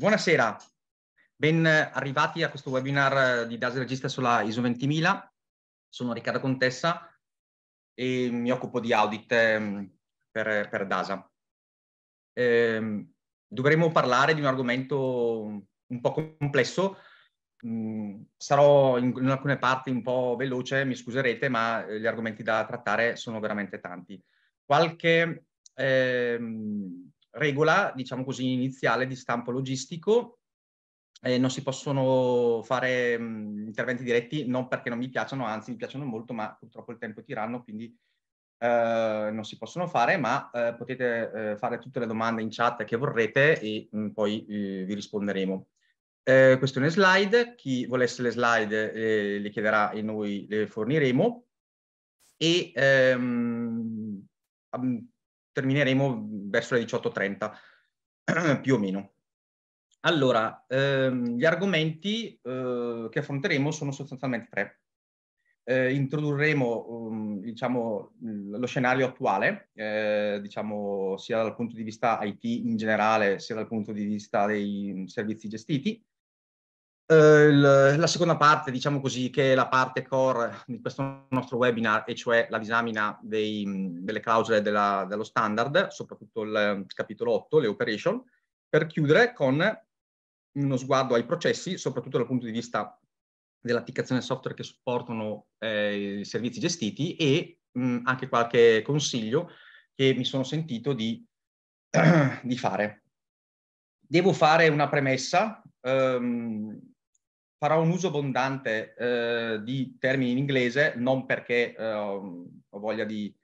Buonasera, ben eh, arrivati a questo webinar eh, di DAS Regista sulla ISO 20000. Sono Riccardo Contessa e mi occupo di audit ehm, per, per DASA. Ehm, dovremo parlare di un argomento un po' complesso. Mm, sarò in, in, alcune parti un po' veloce, mi scuserete, ma eh, gli argomenti da trattare sono veramente tanti. Qualche... Ehm, regola, diciamo così, iniziale di stampo logistico. Eh, non si possono fare mh, mm, interventi diretti non perché non mi piacciono, anzi mi piacciono molto, ma purtroppo il tempo è tiranno, quindi eh, non si possono fare, ma eh, potete eh, fare tutte le domande in chat che vorrete e mh, mm, poi eh, vi risponderemo. Eh, questione slide, chi volesse le slide eh, le chiederà e noi le forniremo. E ehm, termineremo verso le 18.30, più o meno. Allora, ehm, gli argomenti eh, che affronteremo sono sostanzialmente tre. Eh, introdurremo um, diciamo, lo scenario attuale, eh, diciamo, sia dal punto di vista IT in generale, sia dal punto di vista dei mm, servizi gestiti, eh, il, la seconda parte, diciamo così, che è la parte core di questo nostro webinar, e cioè la disamina dei, delle clausole della, dello standard, soprattutto il mm, capitolo 8, le operation, per chiudere con uno sguardo ai processi, soprattutto dal punto di vista dell'applicazione software che supportano eh, i servizi gestiti e mh, mm, anche qualche consiglio che mi sono sentito di, di fare. Devo fare una premessa. Um, farà un uso abbondante eh, di termini in inglese, non perché eh, ho voglia di,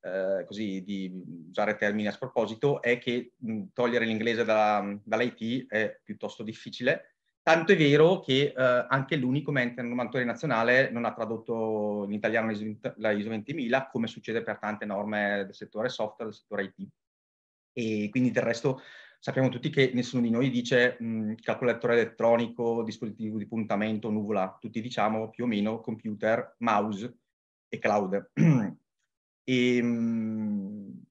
eh, così, di, usare termini a sproposito, è che mh, togliere l'inglese da, dall'IT è piuttosto difficile. Tanto è vero che eh, anche l'unico ente normatore nazionale non ha tradotto in italiano la ISO 20000, come succede per tante norme del settore software, del settore IT. E quindi del resto sappiamo tutti che nessuno di noi dice mh, mm, calcolatore elettronico, dispositivo di puntamento, nuvola, tutti diciamo più o meno computer, mouse e cloud. e, mh, ehm,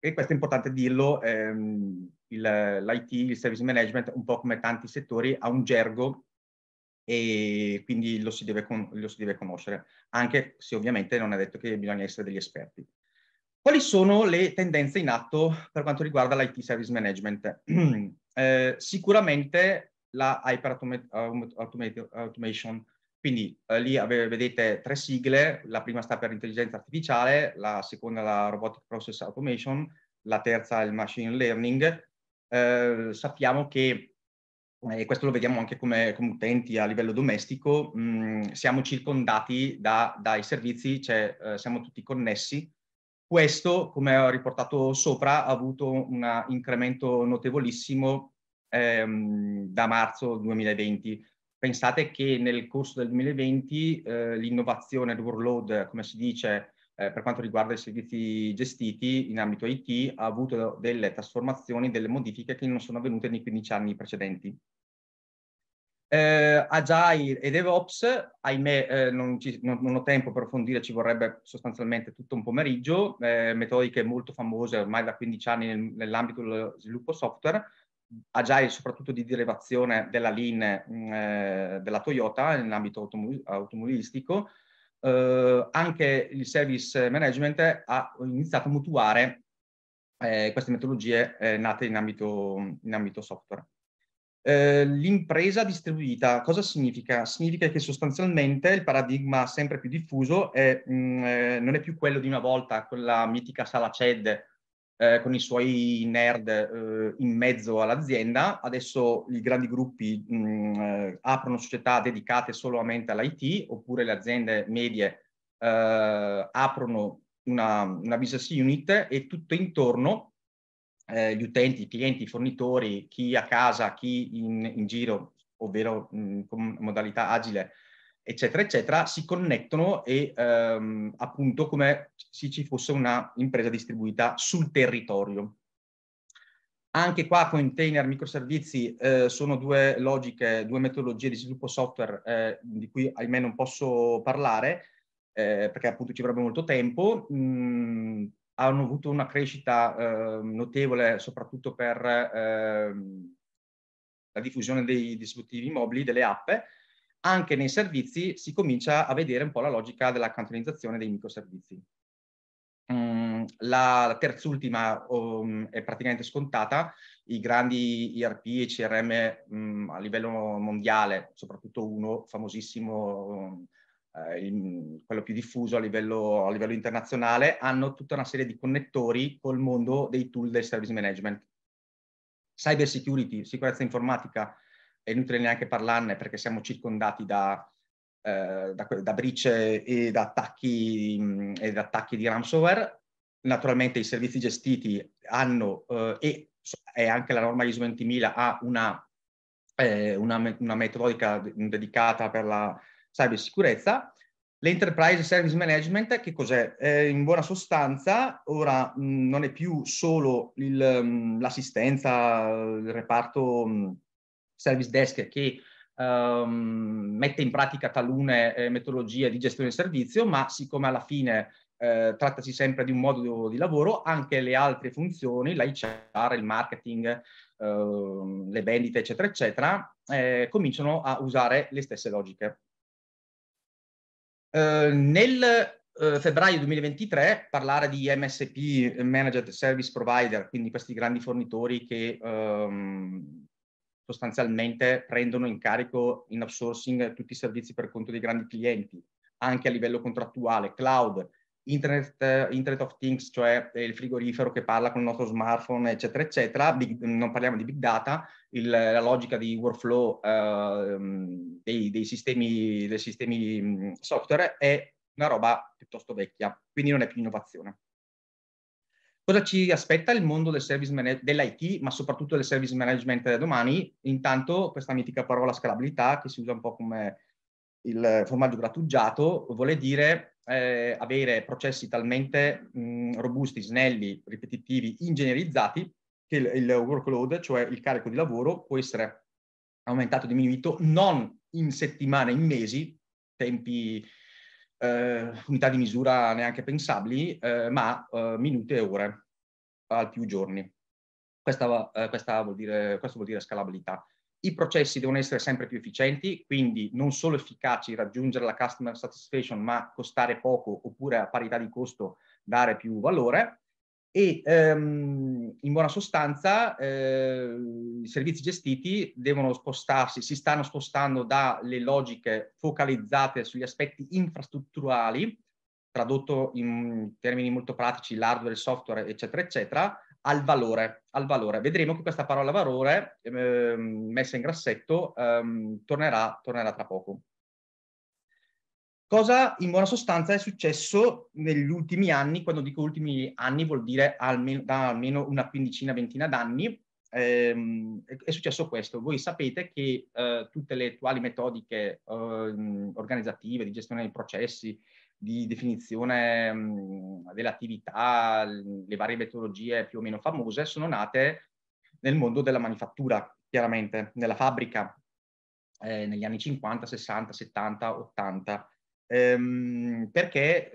e, questo è importante dirlo, ehm, l'IT, il, service management, un po' come tanti settori, ha un gergo e quindi lo si, deve, lo si deve conoscere, anche se ovviamente non è detto che bisogna essere degli esperti. Quali sono le tendenze in atto per quanto riguarda l'IT Service Management? eh, sicuramente la Hyper Automation, quindi eh, lì ave- vedete tre sigle, la prima sta per l'intelligenza artificiale, la seconda la Robotic Process Automation, la terza il Machine Learning. Eh, sappiamo che, eh, e questo lo vediamo anche come, come utenti a livello domestico, mh, mm, siamo circondati da, dai servizi, cioè eh, siamo tutti connessi, questo, come ho riportato sopra, ha avuto un incremento notevolissimo ehm, da marzo 2020. Pensate che nel corso del 2020 eh, l'innovazione, il workload, come si dice, eh, per quanto riguarda i servizi gestiti in ambito IT, ha avuto delle trasformazioni, delle modifiche che non sono avvenute nei 15 anni precedenti. Eh, agile e DevOps, ahimè eh, non, ci, non, non, ho tempo per approfondire, ci vorrebbe sostanzialmente tutto un pomeriggio, eh, metodiche molto famose ormai da 15 anni nel, nell'ambito dello sviluppo software, agile soprattutto di derivazione della lean mm, eh, della Toyota nell'ambito automo- automobilistico, eh, anche il service management ha iniziato a mutuare eh, queste metodologie nate in ambito, in ambito software. Eh, l'impresa distribuita cosa significa? Significa che sostanzialmente il paradigma sempre più diffuso è, mh, mm, eh, non è più quello di una volta, con la mitica sala CED eh, con i suoi nerd eh, in mezzo all'azienda. Adesso i grandi gruppi mh, mm, aprono società dedicate solamente all'IT oppure le aziende medie aprono una, una business unit e tutto intorno eh, gli utenti, i clienti, i fornitori, chi a casa, chi in, in giro, ovvero mh, con modalità agile, eccetera, eccetera, si connettono e ehm, appunto come se ci fosse una impresa distribuita sul territorio. Anche qua container, microservizi eh, sono due logiche, due metodologie di sviluppo software eh, di cui ahimè non posso parlare eh, perché appunto ci vorrebbe molto tempo. Mh, hanno avuto una crescita eh, notevole soprattutto per eh, la diffusione dei dispositivi mobili, delle app, anche nei servizi si comincia a vedere un po' la logica della cantonizzazione dei microservizi. Mm, la terz'ultima um, è praticamente scontata, i grandi IRP e CRM um, mm, a livello mondiale, soprattutto uno famosissimo um, eh, in, quello più diffuso a livello, a livello, internazionale, hanno tutta una serie di connettori col mondo dei tool del service management. Cyber security, sicurezza informatica, è inutile neanche parlarne perché siamo circondati da, eh, da, da bricce e da, attacchi, mm, e da attacchi di ransomware. Naturalmente i servizi gestiti hanno eh, e, e, anche la norma ISO 20000 ha una, eh, una, una metodica dedicata per la cybersicurezza. L'enterprise service management, che cos'è? Eh, in buona sostanza, ora mh, mm, non è più solo il, mh, mm, l'assistenza, il reparto mh, mm, service desk che ehm, mette in pratica talune eh, metodologie di gestione del servizio, ma siccome alla fine eh, trattasi sempre di un modo di, lavoro, anche le altre funzioni, l'HR, il marketing, ehm, le vendite, eccetera, eccetera, eh, cominciano a usare le stesse logiche. Eh, nel eh, febbraio 2023 parlare di MSP, Managed Service Provider, quindi questi grandi fornitori che ehm, sostanzialmente prendono in carico in outsourcing tutti i servizi per conto dei grandi clienti, anche a livello contrattuale, cloud, Internet, Internet, of Things, cioè il frigorifero che parla con il nostro smartphone, eccetera, eccetera, big, non parliamo di big data, il, la logica di workflow uh, dei, dei, sistemi, dei sistemi mm, software è una roba piuttosto vecchia, quindi non è più innovazione. Cosa ci aspetta il mondo del service man- dell'IT, ma soprattutto del service management domani? Intanto questa mitica parola scalabilità, che si usa un po' come il formaggio grattugiato, vuole dire eh, avere processi talmente mh, mm, robusti, snelli, ripetitivi, ingegnerizzati, che il, il workload, cioè il carico di lavoro, può essere aumentato o diminuito non in settimane, in mesi, tempi, eh, unità di misura neanche pensabili, eh, ma eh, minuti e ore, al più giorni. Questa, eh, questa vuol dire, questo vuol dire scalabilità. I processi devono essere sempre più efficienti, quindi non solo efficaci raggiungere la customer satisfaction, ma costare poco oppure a parità di costo dare più valore e ehm, in buona sostanza eh, i servizi gestiti devono spostarsi, si stanno spostando dalle logiche focalizzate sugli aspetti infrastrutturali, tradotto in termini molto pratici l'hardware, il software, eccetera, eccetera, al valore. Al valore. Vedremo che questa parola valore, ehm, messa in grassetto, ehm, tornerà, tornerà tra poco. Cosa in buona sostanza è successo negli ultimi anni, quando dico ultimi anni vuol dire almeno, da almeno una quindicina, ventina d'anni, ehm, è successo questo. Voi sapete che eh, tutte le attuali metodiche eh, organizzative, di gestione dei processi, di definizione mh, ehm, dell'attività, le varie metodologie più o meno famose, sono nate nel mondo della manifattura, chiaramente, nella fabbrica, eh, negli anni 50, 60, 70, 80 ehm, perché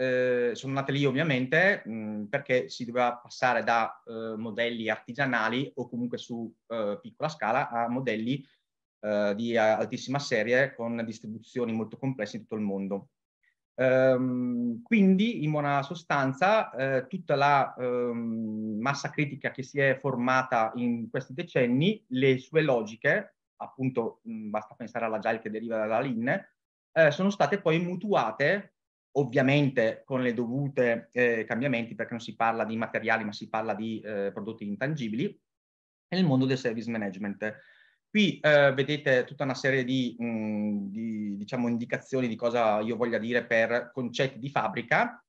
eh, sono nate lì ovviamente mh, mm, perché si doveva passare da eh, modelli artigianali o comunque su eh, piccola scala a modelli eh, di altissima serie con distribuzioni molto complesse in tutto il mondo. Ehm, quindi in buona sostanza eh, tutta la ehm, massa critica che si è formata in questi decenni, le sue logiche, appunto mh, mm, basta pensare alla Agile che deriva dalla Lean, eh, sono state poi mutuate, ovviamente con le dovute eh, cambiamenti, perché non si parla di materiali, ma si parla di eh, prodotti intangibili, nel mondo del service management. Qui eh, vedete tutta una serie di, mh, mm, di diciamo, indicazioni di cosa io voglia dire per concetti di fabbrica,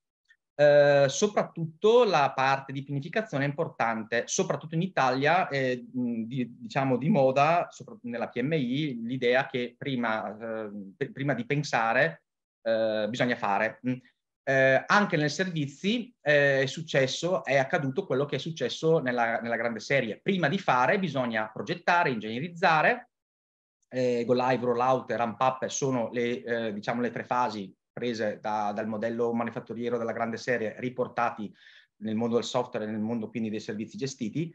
eh, soprattutto la parte di pianificazione è importante, soprattutto in Italia, è eh, di, diciamo di moda, nella PMI, l'idea che prima, eh, prima di pensare eh, bisogna fare. Eh, anche nei servizi eh, è successo, è accaduto quello che è successo nella, nella grande serie. Prima di fare bisogna progettare, ingegnerizzare, eh, go live, roll rollout, ramp up sono le, diciamo, le tre fasi prese da, dal modello manifatturiero della grande serie, riportati nel mondo del software e nel mondo quindi dei servizi gestiti.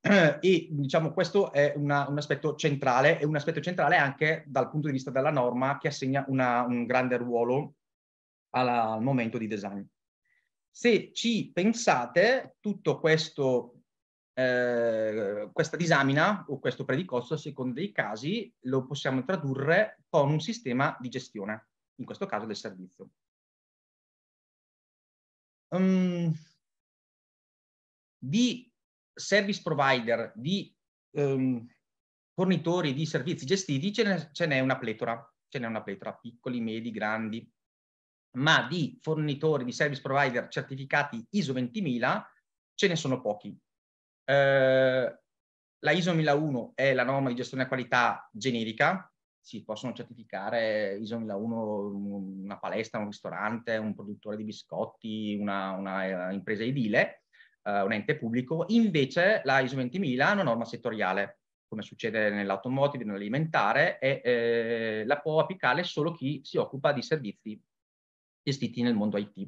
E diciamo questo è una, un aspetto centrale e un aspetto centrale anche dal punto di vista della norma che assegna una, un grande ruolo alla, al momento di design. Se ci pensate, tutto questo eh, questa disamina o questo predicozzo, a seconda dei casi, lo possiamo tradurre con un sistema di gestione in questo caso del servizio. Um, di service provider, di um, fornitori di servizi gestiti ce n'è una pletora, ce n'è una pletora, piccoli, medi, grandi, ma di fornitori di service provider certificati ISO 20000 ce ne sono pochi. Eh, la ISO 1001 è la norma di gestione della qualità generica, si possono certificare ISO 1001 una palestra, un ristorante, un produttore di biscotti, una, una eh, impresa edile, eh, un ente pubblico, invece la ISO 20000 è una norma settoriale, come succede nell'automotive, nell'alimentare, e eh, la può applicare solo chi si occupa di servizi gestiti nel mondo IT.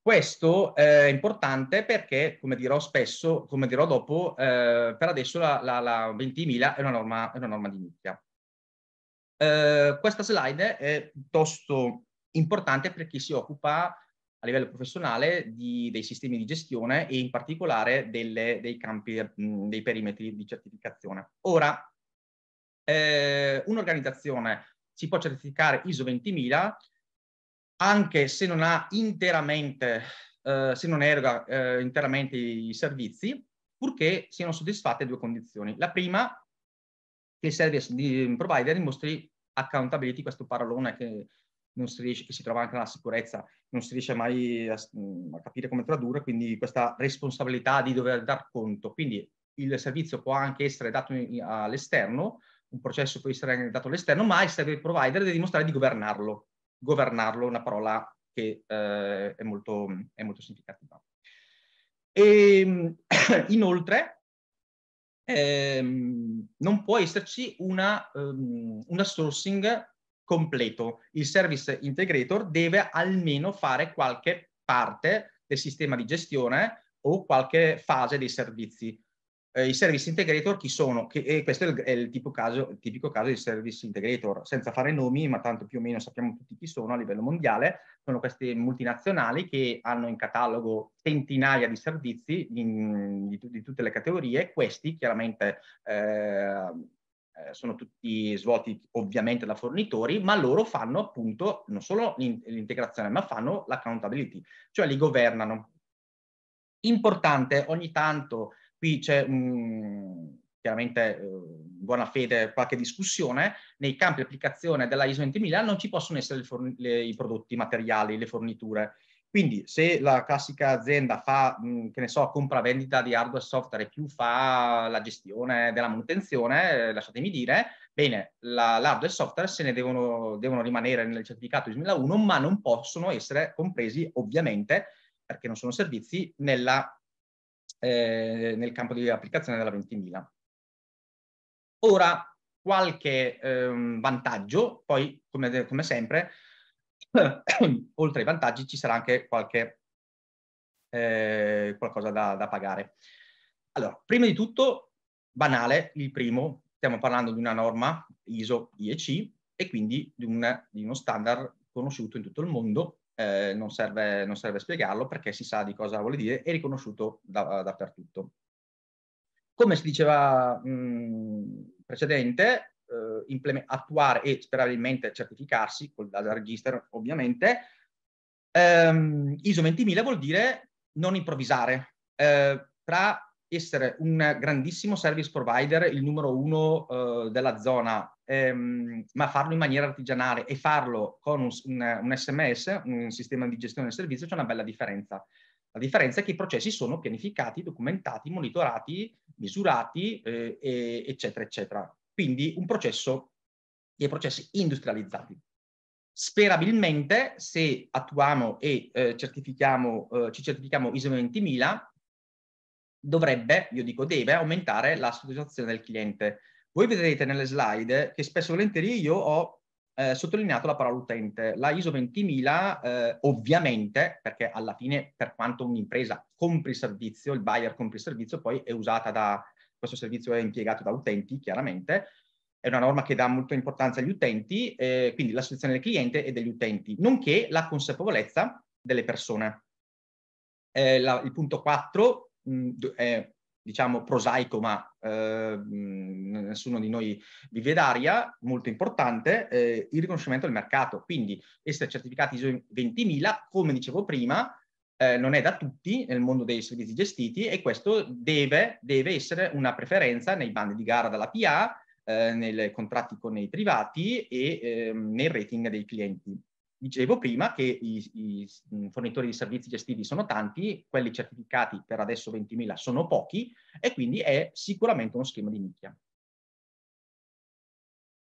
Questo eh, è importante perché, come dirò spesso, come dirò dopo, eh, per adesso la, la, la 20.000 è una, norma, è una norma di nicchia. Eh, questa slide è piuttosto importante per chi si occupa a livello professionale di, dei sistemi di gestione e in particolare delle, dei campi, mh, mm, dei perimetri di certificazione. Ora, eh, un'organizzazione si può certificare ISO 20000 anche se non ha interamente, eh, se non eroga eh, interamente i servizi, purché siano soddisfatte due condizioni. La prima che il service di provider mostri accountability, questo parolone che non si riesce, che si trova anche nella sicurezza, non si riesce mai a, mm, a, capire come tradurre, quindi questa responsabilità di dover dar conto. Quindi il servizio può anche essere dato in, all'esterno, un processo può essere dato all'esterno, ma il service provider deve dimostrare di governarlo. Governarlo è una parola che eh, è, molto, è molto significativa. E, ehm, inoltre, ehm, non può esserci una, um, una sourcing completo. Il service integrator deve almeno fare qualche parte del sistema di gestione o qualche fase dei servizi eh, i service integrator chi sono, che, e questo è il, è il tipo caso, il tipico caso di service integrator, senza fare nomi, ma tanto più o meno sappiamo tutti chi sono a livello mondiale, sono queste multinazionali che hanno in catalogo centinaia di servizi in, di, di, tutte le categorie, questi chiaramente eh, eh, sono tutti svolti ovviamente da fornitori, ma loro fanno appunto non solo l'integrazione, ma fanno l'accountability, cioè li governano. Importante ogni tanto Qui c'è um, chiaramente in eh, buona fede qualche discussione, nei campi di applicazione della ISO 20000 non ci possono essere le, i prodotti materiali, le forniture. Quindi se la classica azienda fa, mh, mm, che ne so, compravendita di hardware e software e più fa la gestione della manutenzione, eh, lasciatemi dire, bene, la, l'hardware e il software se ne devono, devono rimanere nel certificato 2001, ma non possono essere compresi, ovviamente, perché non sono servizi, nella eh, nel campo di applicazione della 20.000. Ora, qualche ehm, vantaggio, poi come, come sempre, oltre ai vantaggi ci sarà anche qualche eh, qualcosa da, da pagare. Allora, prima di tutto, banale, il primo, stiamo parlando di una norma ISO IEC e quindi di, un, di uno standard conosciuto in tutto il mondo eh, non, serve, non, serve, spiegarlo perché si sa di cosa vuole dire, è riconosciuto da, dappertutto. Come si diceva mh, precedente, eh, attuare e sperabilmente certificarsi col data register ovviamente, ehm, ISO 20000 vuol dire non improvvisare. Eh, tra essere un grandissimo service provider, il numero uno eh, della zona, ehm, ma farlo in maniera artigianale e farlo con un, un, un SMS, un sistema di gestione del servizio, c'è una bella differenza. La differenza è che i processi sono pianificati, documentati, monitorati, misurati, eh, e, eccetera, eccetera. Quindi un processo, dei processi industrializzati. Sperabilmente, se attuiamo e eh, certifichiamo, eh, ci certifichiamo ISO 20000, dovrebbe, io dico deve, aumentare la soddisfazione del cliente. Voi vedrete nelle slide che spesso e volentieri io ho eh, sottolineato la parola utente. La ISO 20000 eh, ovviamente, perché alla fine per quanto un'impresa compri servizio, il buyer compri servizio, poi è usata da, questo servizio è impiegato da utenti chiaramente, è una norma che dà molta importanza agli utenti, eh, quindi la soddisfazione del cliente e degli utenti, nonché la consapevolezza delle persone. Eh, la, il punto 4 mh, è diciamo prosaico, ma eh, nessuno di noi vive d'aria, molto importante, eh, il riconoscimento del mercato. Quindi essere certificati ISO 20000, come dicevo prima, eh, non è da tutti nel mondo dei servizi gestiti e questo deve, deve essere una preferenza nei bandi di gara dalla PA, eh, nei contratti con i privati e ehm, nel rating dei clienti. Dicevo prima che i, i, mm, fornitori di servizi gestiti sono tanti, quelli certificati per adesso 20.000 sono pochi e quindi è sicuramente uno schema di nicchia.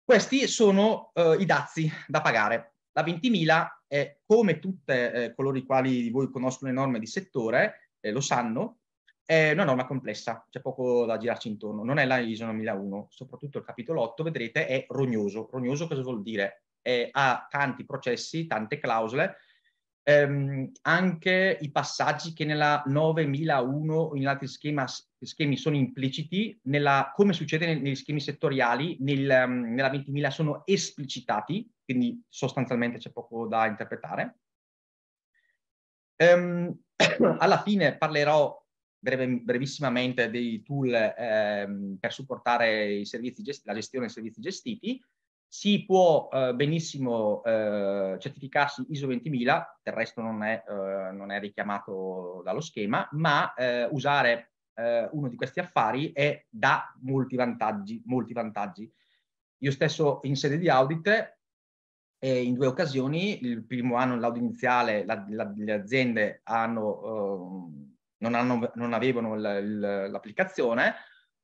Questi sono eh, i dazi da pagare. La 20.000 è come tutte eh, coloro i quali di voi conoscono le norme di settore, eh, lo sanno, è una norma complessa, c'è poco da girarci intorno, non è la ISO 9001, soprattutto il capitolo 8, vedrete, è rognoso. Rognoso cosa vuol dire? eh, ha tanti processi, tante clausole, ehm, anche i passaggi che nella 9001 o in altri schema, schemi sono impliciti, nella, come succede nel, negli schemi settoriali, nel, ehm, nella 20.000 sono esplicitati, quindi sostanzialmente c'è poco da interpretare. Ehm, alla fine parlerò breve, brevissimamente dei tool ehm, per supportare servizi, la gestione dei servizi gestiti si può eh, benissimo eh, certificarsi ISO 20000, del resto non è, eh, non è richiamato dallo schema, ma eh, usare eh, uno di questi affari è, dà molti vantaggi, molti vantaggi. Io stesso in sede di audit in due occasioni, il primo anno l'audit iniziale la, la, le aziende hanno, ehm, non, hanno, non, avevano l'applicazione,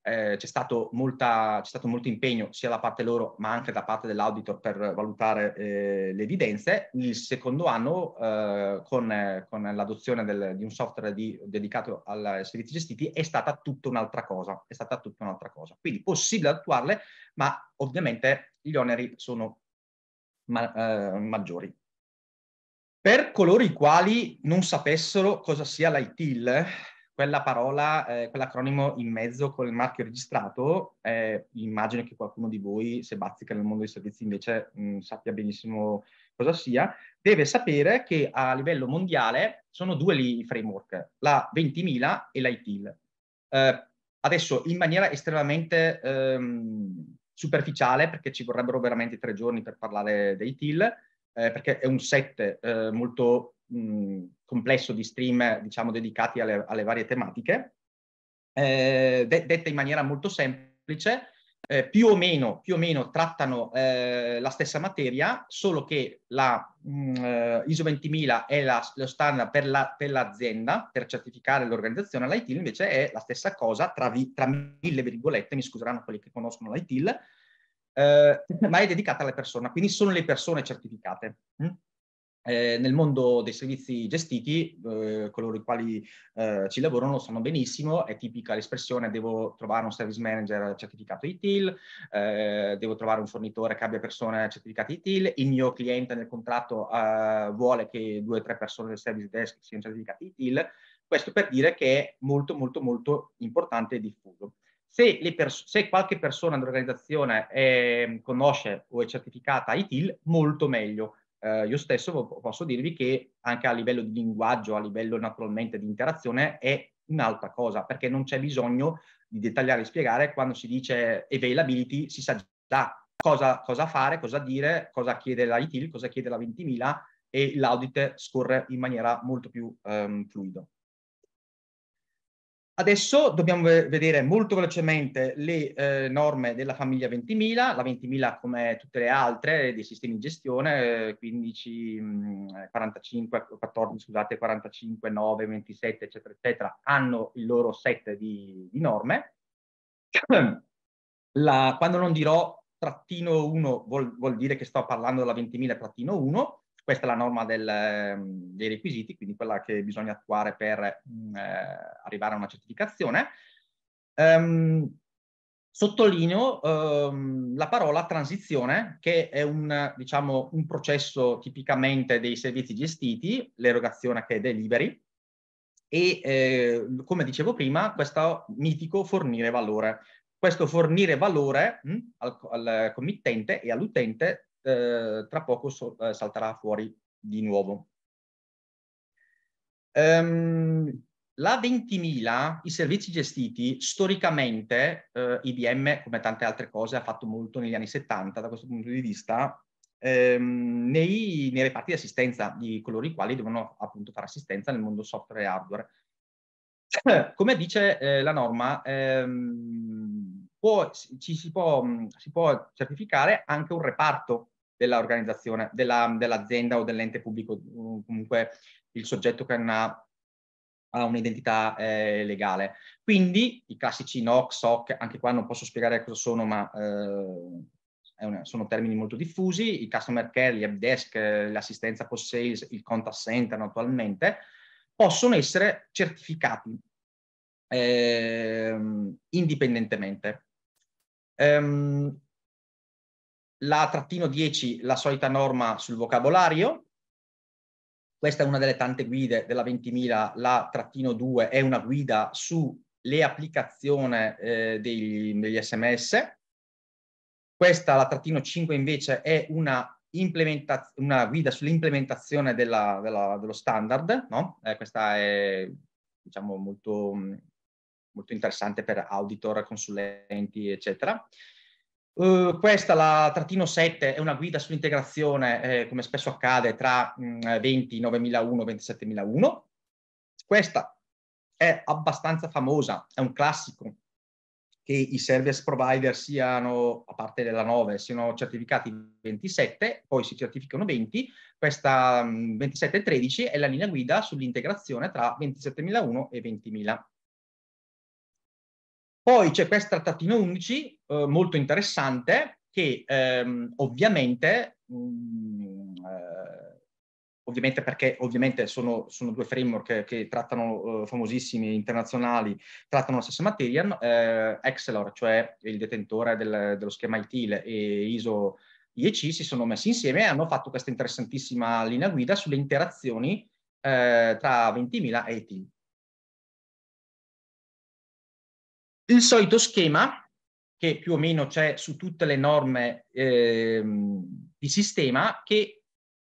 eh, c'è, stato molta, c'è, stato molto impegno sia da parte loro ma anche da parte dell'auditor per valutare eh, le evidenze. Il secondo anno eh, con, con, l'adozione del, di un software di, dedicato ai servizi gestiti è stata tutta un'altra cosa, è stata tutta un'altra cosa. Quindi possibile attuarle ma ovviamente gli oneri sono ma, eh, maggiori. Per coloro i quali non sapessero cosa sia l'ITIL, quella parola, eh, quell'acronimo in mezzo con il marchio registrato, eh, immagino che qualcuno di voi, se bazzica nel mondo dei servizi invece, mh, mm, sappia benissimo cosa sia, deve sapere che a livello mondiale sono due i framework, la 20.000 e l'ITIL. Eh, adesso, in maniera estremamente ehm, superficiale, perché ci vorrebbero veramente tre giorni per parlare dei TIL, eh, perché è un set eh, molto mh, complesso di stream, diciamo, dedicati alle, alle varie tematiche, eh, de- dette in maniera molto semplice, eh, più, o meno, più o meno trattano eh, la stessa materia, solo che la mh, eh, ISO 20000 è la, lo standard per, la, per, l'azienda, per certificare l'organizzazione, l'ITIL invece è la stessa cosa tra, vi, tra mille virgolette, mi scuseranno quelli che conoscono l'ITIL, eh, ma è dedicata alla persona, quindi sono le persone certificate. Hm? Eh, nel mondo dei servizi gestiti, eh, coloro i quali eh, ci lavorano lo sanno benissimo, è tipica l'espressione devo trovare un service manager certificato ITIL, eh, devo trovare un fornitore che abbia persone certificate ITIL, il mio cliente nel contratto eh, vuole che due o tre persone del service desk siano certificate ITIL, questo per dire che è molto molto molto importante e diffuso. Se, pers- se qualche persona nell'organizzazione è, ehm, conosce o è certificata ITIL, molto meglio. Eh, io stesso posso dirvi che anche a livello di linguaggio, a livello naturalmente di interazione, è un'altra cosa, perché non c'è bisogno di dettagliare e spiegare quando si dice availability, si sa già cosa, cosa fare, cosa dire, cosa chiede la ITIL, cosa chiede la 20.000 e l'audit scorre in maniera molto più um, fluida. Adesso dobbiamo vedere molto velocemente le eh, norme della famiglia 20.000, la 20.000 come tutte le altre dei sistemi di gestione, eh, 15, mh, 45, 14, scusate, 45, 9, 27, eccetera, eccetera, hanno il loro set di, di norme. La, quando non dirò trattino 1 vuol, vuol, dire che sto parlando della 20.000 trattino 1, questa è la norma del, ehm, dei requisiti, quindi quella che bisogna attuare per mh, mm, eh, arrivare a una certificazione. Um, sottolineo um, la parola transizione, che è un, diciamo, un processo tipicamente dei servizi gestiti, l'erogazione che è delivery, e eh, come dicevo prima, questo mitico fornire valore. Questo fornire valore mh, mm, al, al committente e all'utente eh, tra poco so, eh, salterà fuori di nuovo. Um, la 20.000, i servizi gestiti, storicamente eh, IBM, come tante altre cose, ha fatto molto negli anni 70 da questo punto di vista, ehm, nei, nei, reparti di assistenza di coloro i quali devono appunto fare assistenza nel mondo software e hardware. Come dice eh, la norma, ehm, può, ci, si, può, si può certificare anche un reparto dell'organizzazione, della, dell'azienda o dell'ente pubblico, comunque il soggetto che ha ha un'identità eh, legale. Quindi i classici NOC, SOC, anche qua non posso spiegare cosa sono, ma eh, una, sono termini molto diffusi, i customer care, gli app desk, eh, l'assistenza post sales, il contact center attualmente, possono essere certificati ehm, indipendentemente. Um, la trattino 10, la solita norma sul vocabolario. Questa è una delle tante guide della 20.000, la trattino 2 è una guida sulle applicazioni eh, degli, degli sms. Questa, la trattino 5 invece, è una una guida sull'implementazione dello standard, no? eh, questa è diciamo, molto, molto, interessante per auditor, consulenti, eccetera. Uh, questa, la trattino 7, è una guida sull'integrazione, eh, come spesso accade, tra mh, e 27001. Questa è abbastanza famosa, è un classico che i service provider siano, a parte della 9, siano certificati 27, poi si certificano 20. Questa mh, mm, 2713 è la linea guida sull'integrazione tra 27001 e 20000. Poi c'è questa trattino 11 eh, molto interessante che ehm, ovviamente, mh, mm, eh, ovviamente perché ovviamente sono, sono due framework che, che trattano eh, famosissimi internazionali, trattano la stessa materia, eh, Excelor, cioè il detentore del, dello schema ITIL e ISO IEC si sono messi insieme e hanno fatto questa interessantissima linea guida sulle interazioni eh, tra 20.000 e ITIL. Il solito schema che più o meno c'è su tutte le norme eh, di sistema che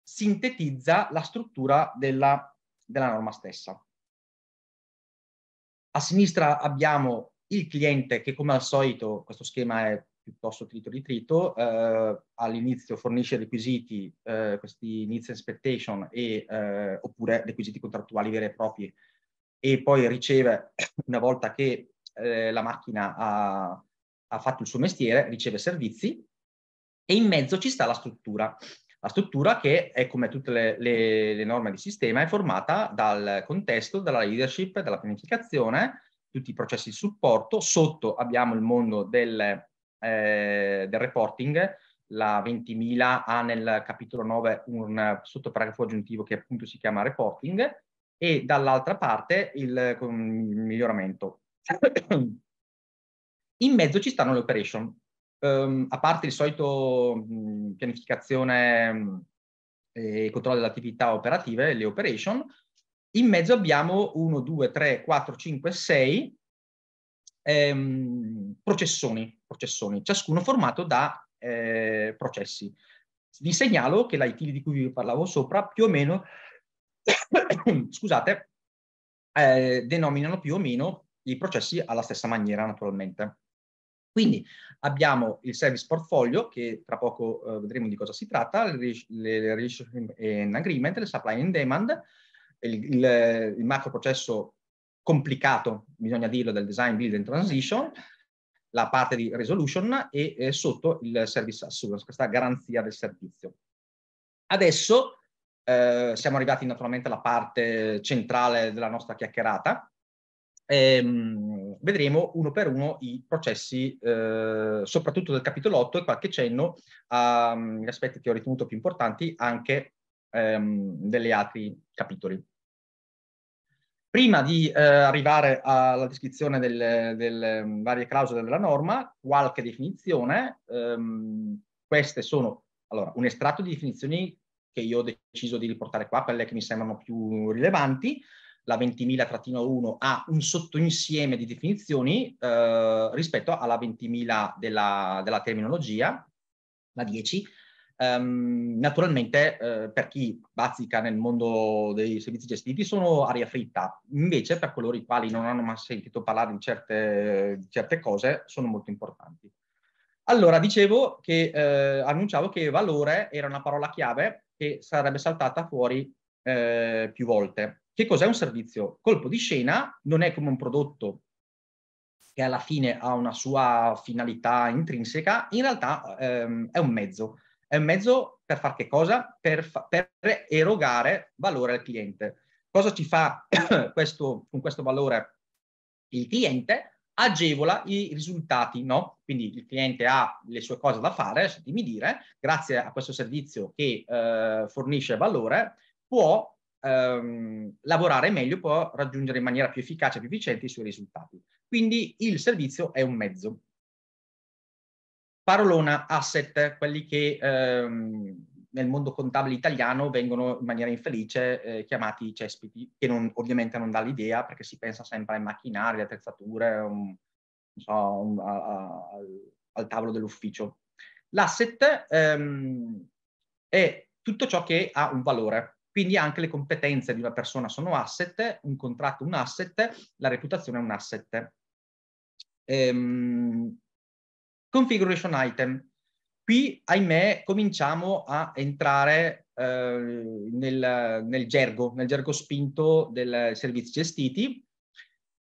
sintetizza la struttura della, della norma stessa. A sinistra abbiamo il cliente che come al solito, questo schema è piuttosto trito ritrito, eh, all'inizio fornisce requisiti, eh, questi inizio expectation e, eh, oppure requisiti contrattuali veri e propri e poi riceve una volta che eh, la macchina ha ha fatto il suo mestiere, riceve servizi e in mezzo ci sta la struttura. La struttura che è come tutte le, le, le norme di sistema è formata dal contesto, dalla leadership, dalla pianificazione, tutti i processi di supporto. Sotto abbiamo il mondo del, eh, del reporting, la 20.000 ha nel capitolo 9 un sottoparagrafo aggiuntivo che appunto si chiama reporting e dall'altra parte il, il miglioramento. In mezzo ci stanno le operation, um, a parte il solito mh, pianificazione e controllo delle attività operative, le operation, in mezzo abbiamo 1, 2, 3, 4, 5, 6 ehm, processoni, processoni, ciascuno formato da eh, processi. Vi segnalo che l'IT di cui vi parlavo sopra più o meno, scusate, eh, denominano più o meno i processi alla stessa maniera naturalmente. Quindi abbiamo il service portfolio, che tra poco eh, vedremo di cosa si tratta, le, relationship and agreement, le supply and demand, il, il, il macro processo complicato, bisogna dirlo, del design, build and transition, la parte di resolution e eh, sotto il service assurance, questa garanzia del servizio. Adesso eh, siamo arrivati naturalmente alla parte centrale della nostra chiacchierata. Ehm, vedremo uno per uno i processi, eh, soprattutto del capitolo 8 e qualche cenno agli aspetti che ho ritenuto più importanti anche ehm, degli altri capitoli. Prima di eh, arrivare alla descrizione delle, delle, ehm, varie clausole della norma, qualche definizione. Ehm, queste sono allora, un estratto di definizioni che io ho deciso di riportare qua, quelle che mi sembrano più rilevanti, la 20.000-1 ha un sottoinsieme di definizioni eh, rispetto alla 20.000 della, della terminologia, la 10. Um, ehm, naturalmente eh, per chi bazzica nel mondo dei servizi gestiti sono aria fritta, invece per coloro i quali non hanno mai sentito parlare di certe, di certe cose sono molto importanti. Allora, dicevo che eh, annunciavo che valore era una parola chiave che sarebbe saltata fuori eh, più volte. Che cos'è un servizio? Colpo di scena non è come un prodotto che alla fine ha una sua finalità intrinseca, in realtà ehm, è un mezzo. È un mezzo per fare che cosa? Per, fa- per, erogare valore al cliente. Cosa ci fa questo, con questo valore il cliente? Agevola i risultati, no? Quindi il cliente ha le sue cose da fare, sentimi dire, grazie a questo servizio che eh, fornisce valore, può ehm, lavorare meglio può raggiungere in maniera più efficace e più efficiente i suoi risultati. Quindi il servizio è un mezzo. Parolona asset, quelli che ehm, nel mondo contabile italiano vengono in maniera infelice eh, chiamati cespiti, che non, ovviamente non dà l'idea perché si pensa sempre ai macchinari, alle attrezzature, un, so, un, a, a, al tavolo dell'ufficio. L'asset ehm, è tutto ciò che ha un valore. Quindi anche le competenze di una persona sono asset, un contratto un asset, la reputazione è un asset. Ehm, configuration item. Qui, ahimè, cominciamo a entrare eh, nel, nel, gergo, nel gergo spinto dei servizi gestiti,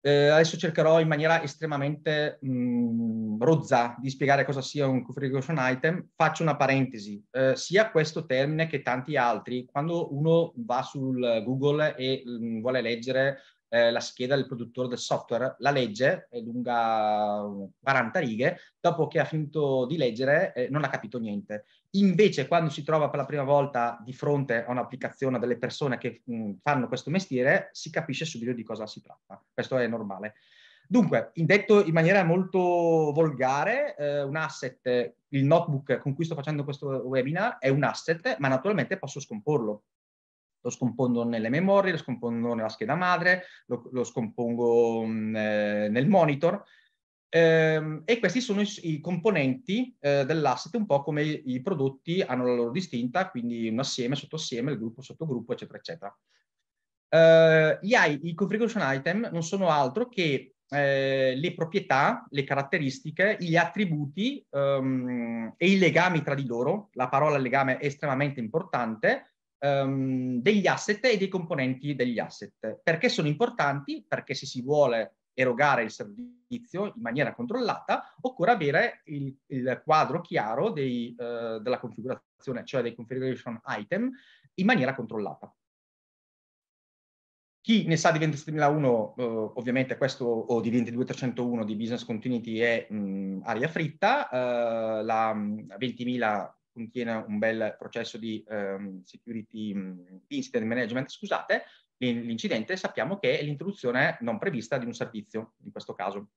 eh, adesso cercherò in maniera estremamente mh, mm, rozza di spiegare cosa sia un configuration item. Faccio una parentesi. Eh, sia questo termine che tanti altri, quando uno va sul Google e mh, mm, vuole leggere eh, la scheda del produttore del software, la legge, è lunga 40 righe, dopo che ha finito di leggere eh, non ha capito niente. Invece, quando si trova per la prima volta di fronte a un'applicazione a delle persone che mh, mm, fanno questo mestiere, si capisce subito di cosa si tratta. Questo è normale. Dunque, detto in maniera molto volgare, eh, un asset, il notebook con cui sto facendo questo webinar è un asset, ma naturalmente posso scomporlo. Lo scompongo nelle memorie, lo scompongo nella scheda madre, lo, lo scompongo mh, mm, eh, nel monitor, Ehm, e questi sono i, i componenti eh, dell'asset, un po' come i, i, prodotti hanno la loro distinta, quindi un assieme, sottoassieme, il gruppo, sottogruppo, eccetera, eccetera. Eh, gli I, i configuration item non sono altro che eh, le proprietà, le caratteristiche, gli attributi ehm, e i legami tra di loro, la parola legame è estremamente importante, ehm, degli asset e dei componenti degli asset. Perché sono importanti? Perché se si vuole erogare il servizio in maniera controllata, occorre avere il, il quadro chiaro dei, eh, della configurazione, cioè dei configuration item, in maniera controllata. Chi ne sa di 27001, eh, ovviamente questo, o di 22301 di Business Continuity è mh, aria fritta, eh, la 20000 contiene un bel processo di um, security incident management, scusate, l'incidente sappiamo che è l'introduzione non prevista di un servizio, in questo caso.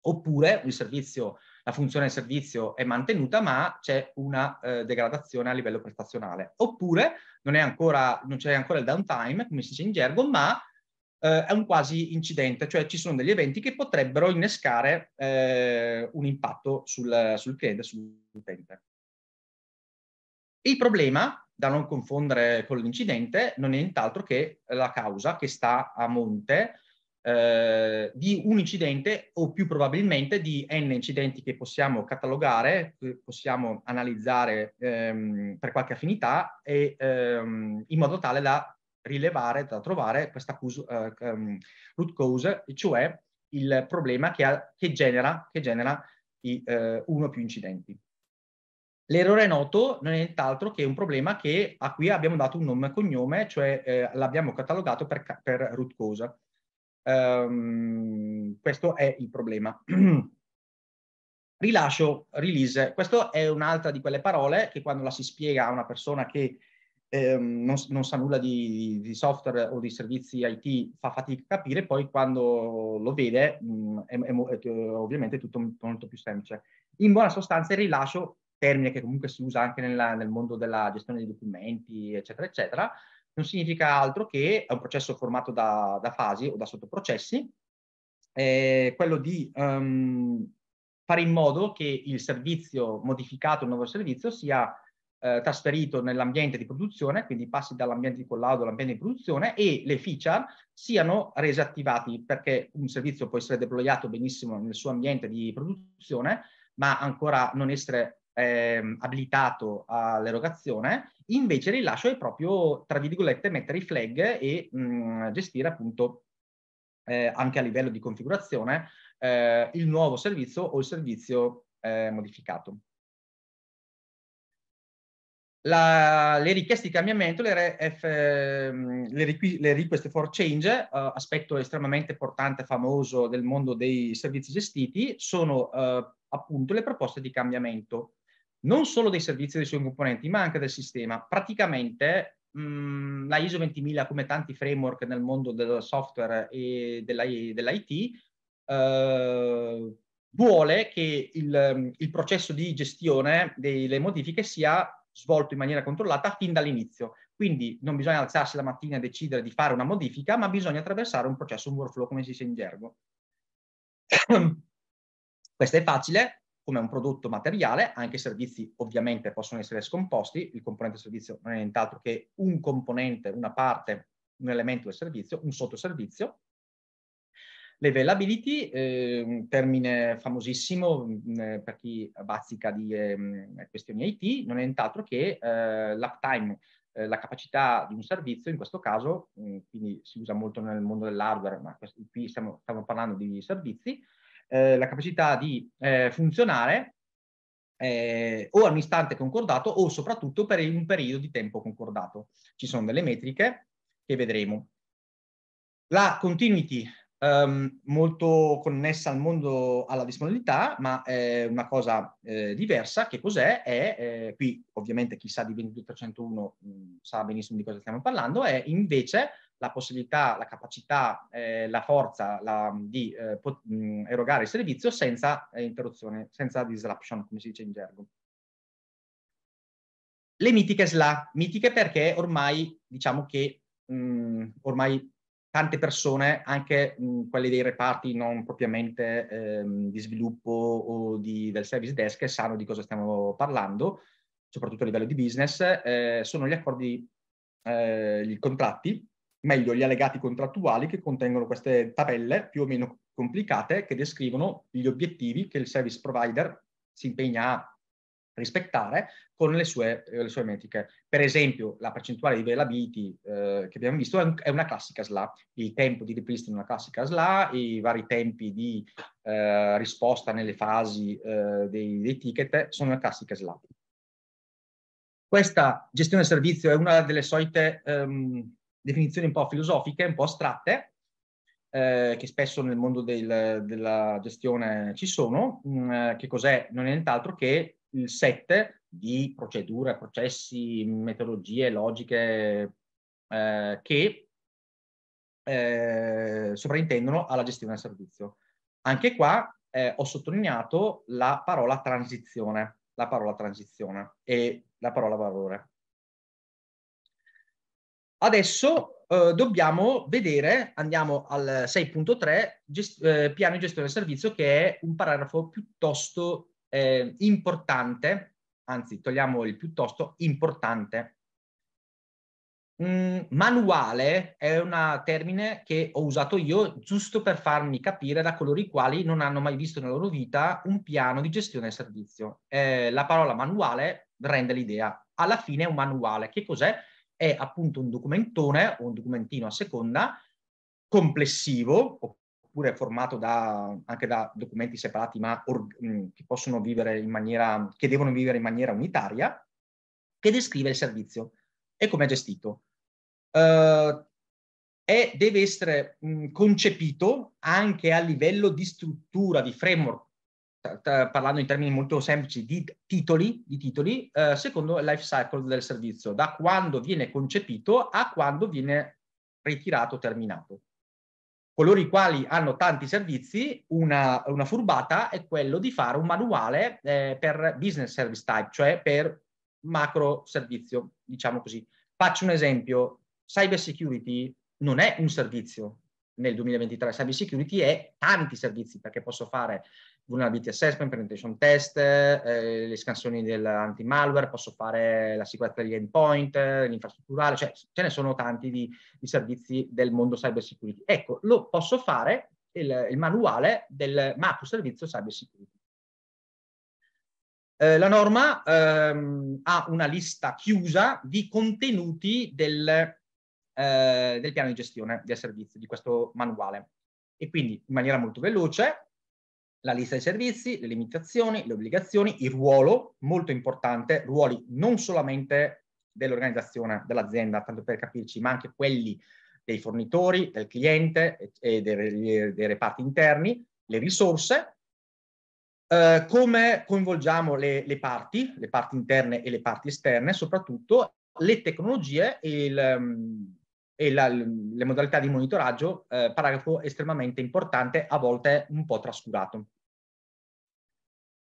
Oppure servizio, la funzione del servizio è mantenuta ma c'è una eh, degradazione a livello prestazionale. Oppure non, ancora, non c'è ancora il downtime, come si dice in gergo, ma eh, è un quasi incidente, cioè ci sono degli eventi che potrebbero innescare eh, un impatto sul, sul cliente, sull'utente. Il problema da non confondere con l'incidente, non è nient'altro che la causa che sta a monte eh, di un incidente o più probabilmente di n incidenti che possiamo catalogare, che possiamo analizzare ehm, per qualche affinità e ehm, in modo tale da rilevare, da trovare questa cus- eh, ehm, root cause, cioè il problema che, ha, che genera, che genera i, eh, uno o più incidenti. L'errore noto non è nient'altro che un problema che, a cui abbiamo dato un nome e cognome, cioè eh, l'abbiamo catalogato per, per root cause. Um, questo è il problema. Rilascio, release. Questa è un'altra di quelle parole che quando la si spiega a una persona che ehm, non, non, sa nulla di, di, software o di servizi IT fa fatica a capire, poi quando lo vede mh, mm, è, è, è, ovviamente tutto molto più semplice. In buona sostanza il rilascio termine che comunque si usa anche nella, nel mondo della gestione dei documenti, eccetera, eccetera, non significa altro che è un processo formato da, da fasi o da sottoprocessi, eh, quello di um, fare in modo che il servizio modificato, il nuovo servizio, sia eh, trasferito nell'ambiente di produzione, quindi passi dall'ambiente di collaudo all'ambiente di produzione e le feature siano rese attivati perché un servizio può essere deployato benissimo nel suo ambiente di produzione, ma ancora non essere eh, abilitato all'erogazione, invece rilascio è proprio, tra virgolette, mettere i flag e mh, mm, gestire appunto eh, anche a livello di configurazione eh, il nuovo servizio o il servizio eh, modificato. La, le richieste di cambiamento, le, ref, mm, le, requ le, request for change, eh, aspetto estremamente importante e famoso del mondo dei servizi gestiti, sono eh, appunto le proposte di cambiamento non solo dei servizi e dei suoi componenti, ma anche del sistema. Praticamente mh, mm, la ISO 20000, come tanti framework nel mondo del software e della, dell'IT, eh, vuole che il, il, processo di gestione delle modifiche sia svolto in maniera controllata fin dall'inizio. Quindi non bisogna alzarsi la mattina e decidere di fare una modifica, ma bisogna attraversare un processo, un workflow, come si dice in gergo. Questo è facile, come un prodotto materiale, anche i servizi ovviamente possono essere scomposti, il componente servizio non è nient'altro che un componente, una parte, un elemento del servizio, un sottoservizio. L'availability, eh, termine famosissimo mh, mm, eh, per chi bazzica di eh, questioni IT, non è nient'altro che eh, l'uptime, eh, la capacità di un servizio, in questo caso, mm, quindi si usa molto nel mondo dell'hardware, ma qui stiamo, stiamo parlando di servizi, eh, la capacità di eh, funzionare eh, o a un istante concordato o soprattutto per un periodo di tempo concordato. Ci sono delle metriche che vedremo. La continuity Um, molto connessa al mondo alla disponibilità, ma è una cosa eh, diversa che cos'è è, eh, qui ovviamente chi sa di 22301 mm, sa benissimo di cosa stiamo parlando, è invece la possibilità, la capacità, eh, la forza la, di eh, pot- mh, mm, erogare il servizio senza eh, interruzione, senza disruption, come si dice in gergo. Le mitiche SLA, mitiche perché ormai diciamo che mh, mm, ormai tante persone, anche mh, mm, quelle dei reparti non propriamente ehm, di sviluppo o di, del service desk, sanno di cosa stiamo parlando, soprattutto a livello di business, eh, sono gli accordi, eh, i contratti meglio gli allegati contrattuali che contengono queste tabelle più o meno complicate che descrivono gli obiettivi che il service provider si impegna a rispettare con le sue, eh, le sue metriche. Per esempio, la percentuale di availability eh, che abbiamo visto è, un, è, una classica SLA, il tempo di ripristino è una classica SLA, i vari tempi di eh, risposta nelle fasi eh, dei, dei ticket sono una classica SLA. Questa gestione del servizio è una delle solite ehm, definizioni un po' filosofiche, un po' astratte, eh, che spesso nel mondo del, della gestione ci sono, mh, mm, eh, che cos'è? Non è nient'altro che il set di procedure, processi, metodologie, logiche eh, che eh, sovrintendono alla gestione del servizio. Anche qua eh, ho sottolineato la parola transizione, la parola transizione e la parola valore. Adesso eh, dobbiamo vedere, andiamo al 6.3, gest- eh, piano di gestione del servizio, che è un paragrafo piuttosto eh, importante, anzi togliamo il piuttosto importante. Mm, manuale è un termine che ho usato io giusto per farmi capire da coloro i quali non hanno mai visto nella loro vita un piano di gestione del servizio. Eh, la parola manuale rende l'idea. Alla fine è un manuale. Che cos'è? è appunto un documentone o un documentino a seconda complessivo, oppure formato da, anche da documenti separati ma or, mm, che possono vivere in maniera, che devono vivere in maniera unitaria, che descrive il servizio e come è gestito. Uh, eh, e deve essere mh, mm, concepito anche a livello di struttura, di framework parlando in termini molto semplici, di titoli, di titoli eh, secondo il life cycle del servizio, da quando viene concepito a quando viene ritirato, terminato. Coloro i quali hanno tanti servizi, una, una furbata è quello di fare un manuale eh, per business service type, cioè per macro servizio, diciamo così. Faccio un esempio, cyber security non è un servizio, nel 2023 cyber security è tanti servizi perché posso fare vulnerability assessment, penetration test, eh, le scansioni dell'anti-malware, posso fare la sicurezza degli endpoint, l'infrastrutturale, cioè ce ne sono tanti di, di, servizi del mondo cyber security. Ecco, lo posso fare il, il manuale del MAPU servizio cyber security. Eh, la norma ehm, ha una lista chiusa di contenuti del, eh, del piano di gestione del servizio, di questo manuale. E quindi in maniera molto veloce la lista dei servizi, le limitazioni, le obbligazioni, il ruolo, molto importante, ruoli non solamente dell'organizzazione, dell'azienda, tanto per capirci, ma anche quelli dei fornitori, del cliente e dei, dei reparti interni, le risorse, eh, come coinvolgiamo le, le, parti, le parti interne e le parti esterne, soprattutto le tecnologie e il, ehm, e la, le modalità di monitoraggio, eh, paragrafo estremamente importante, a volte un po' trascurato.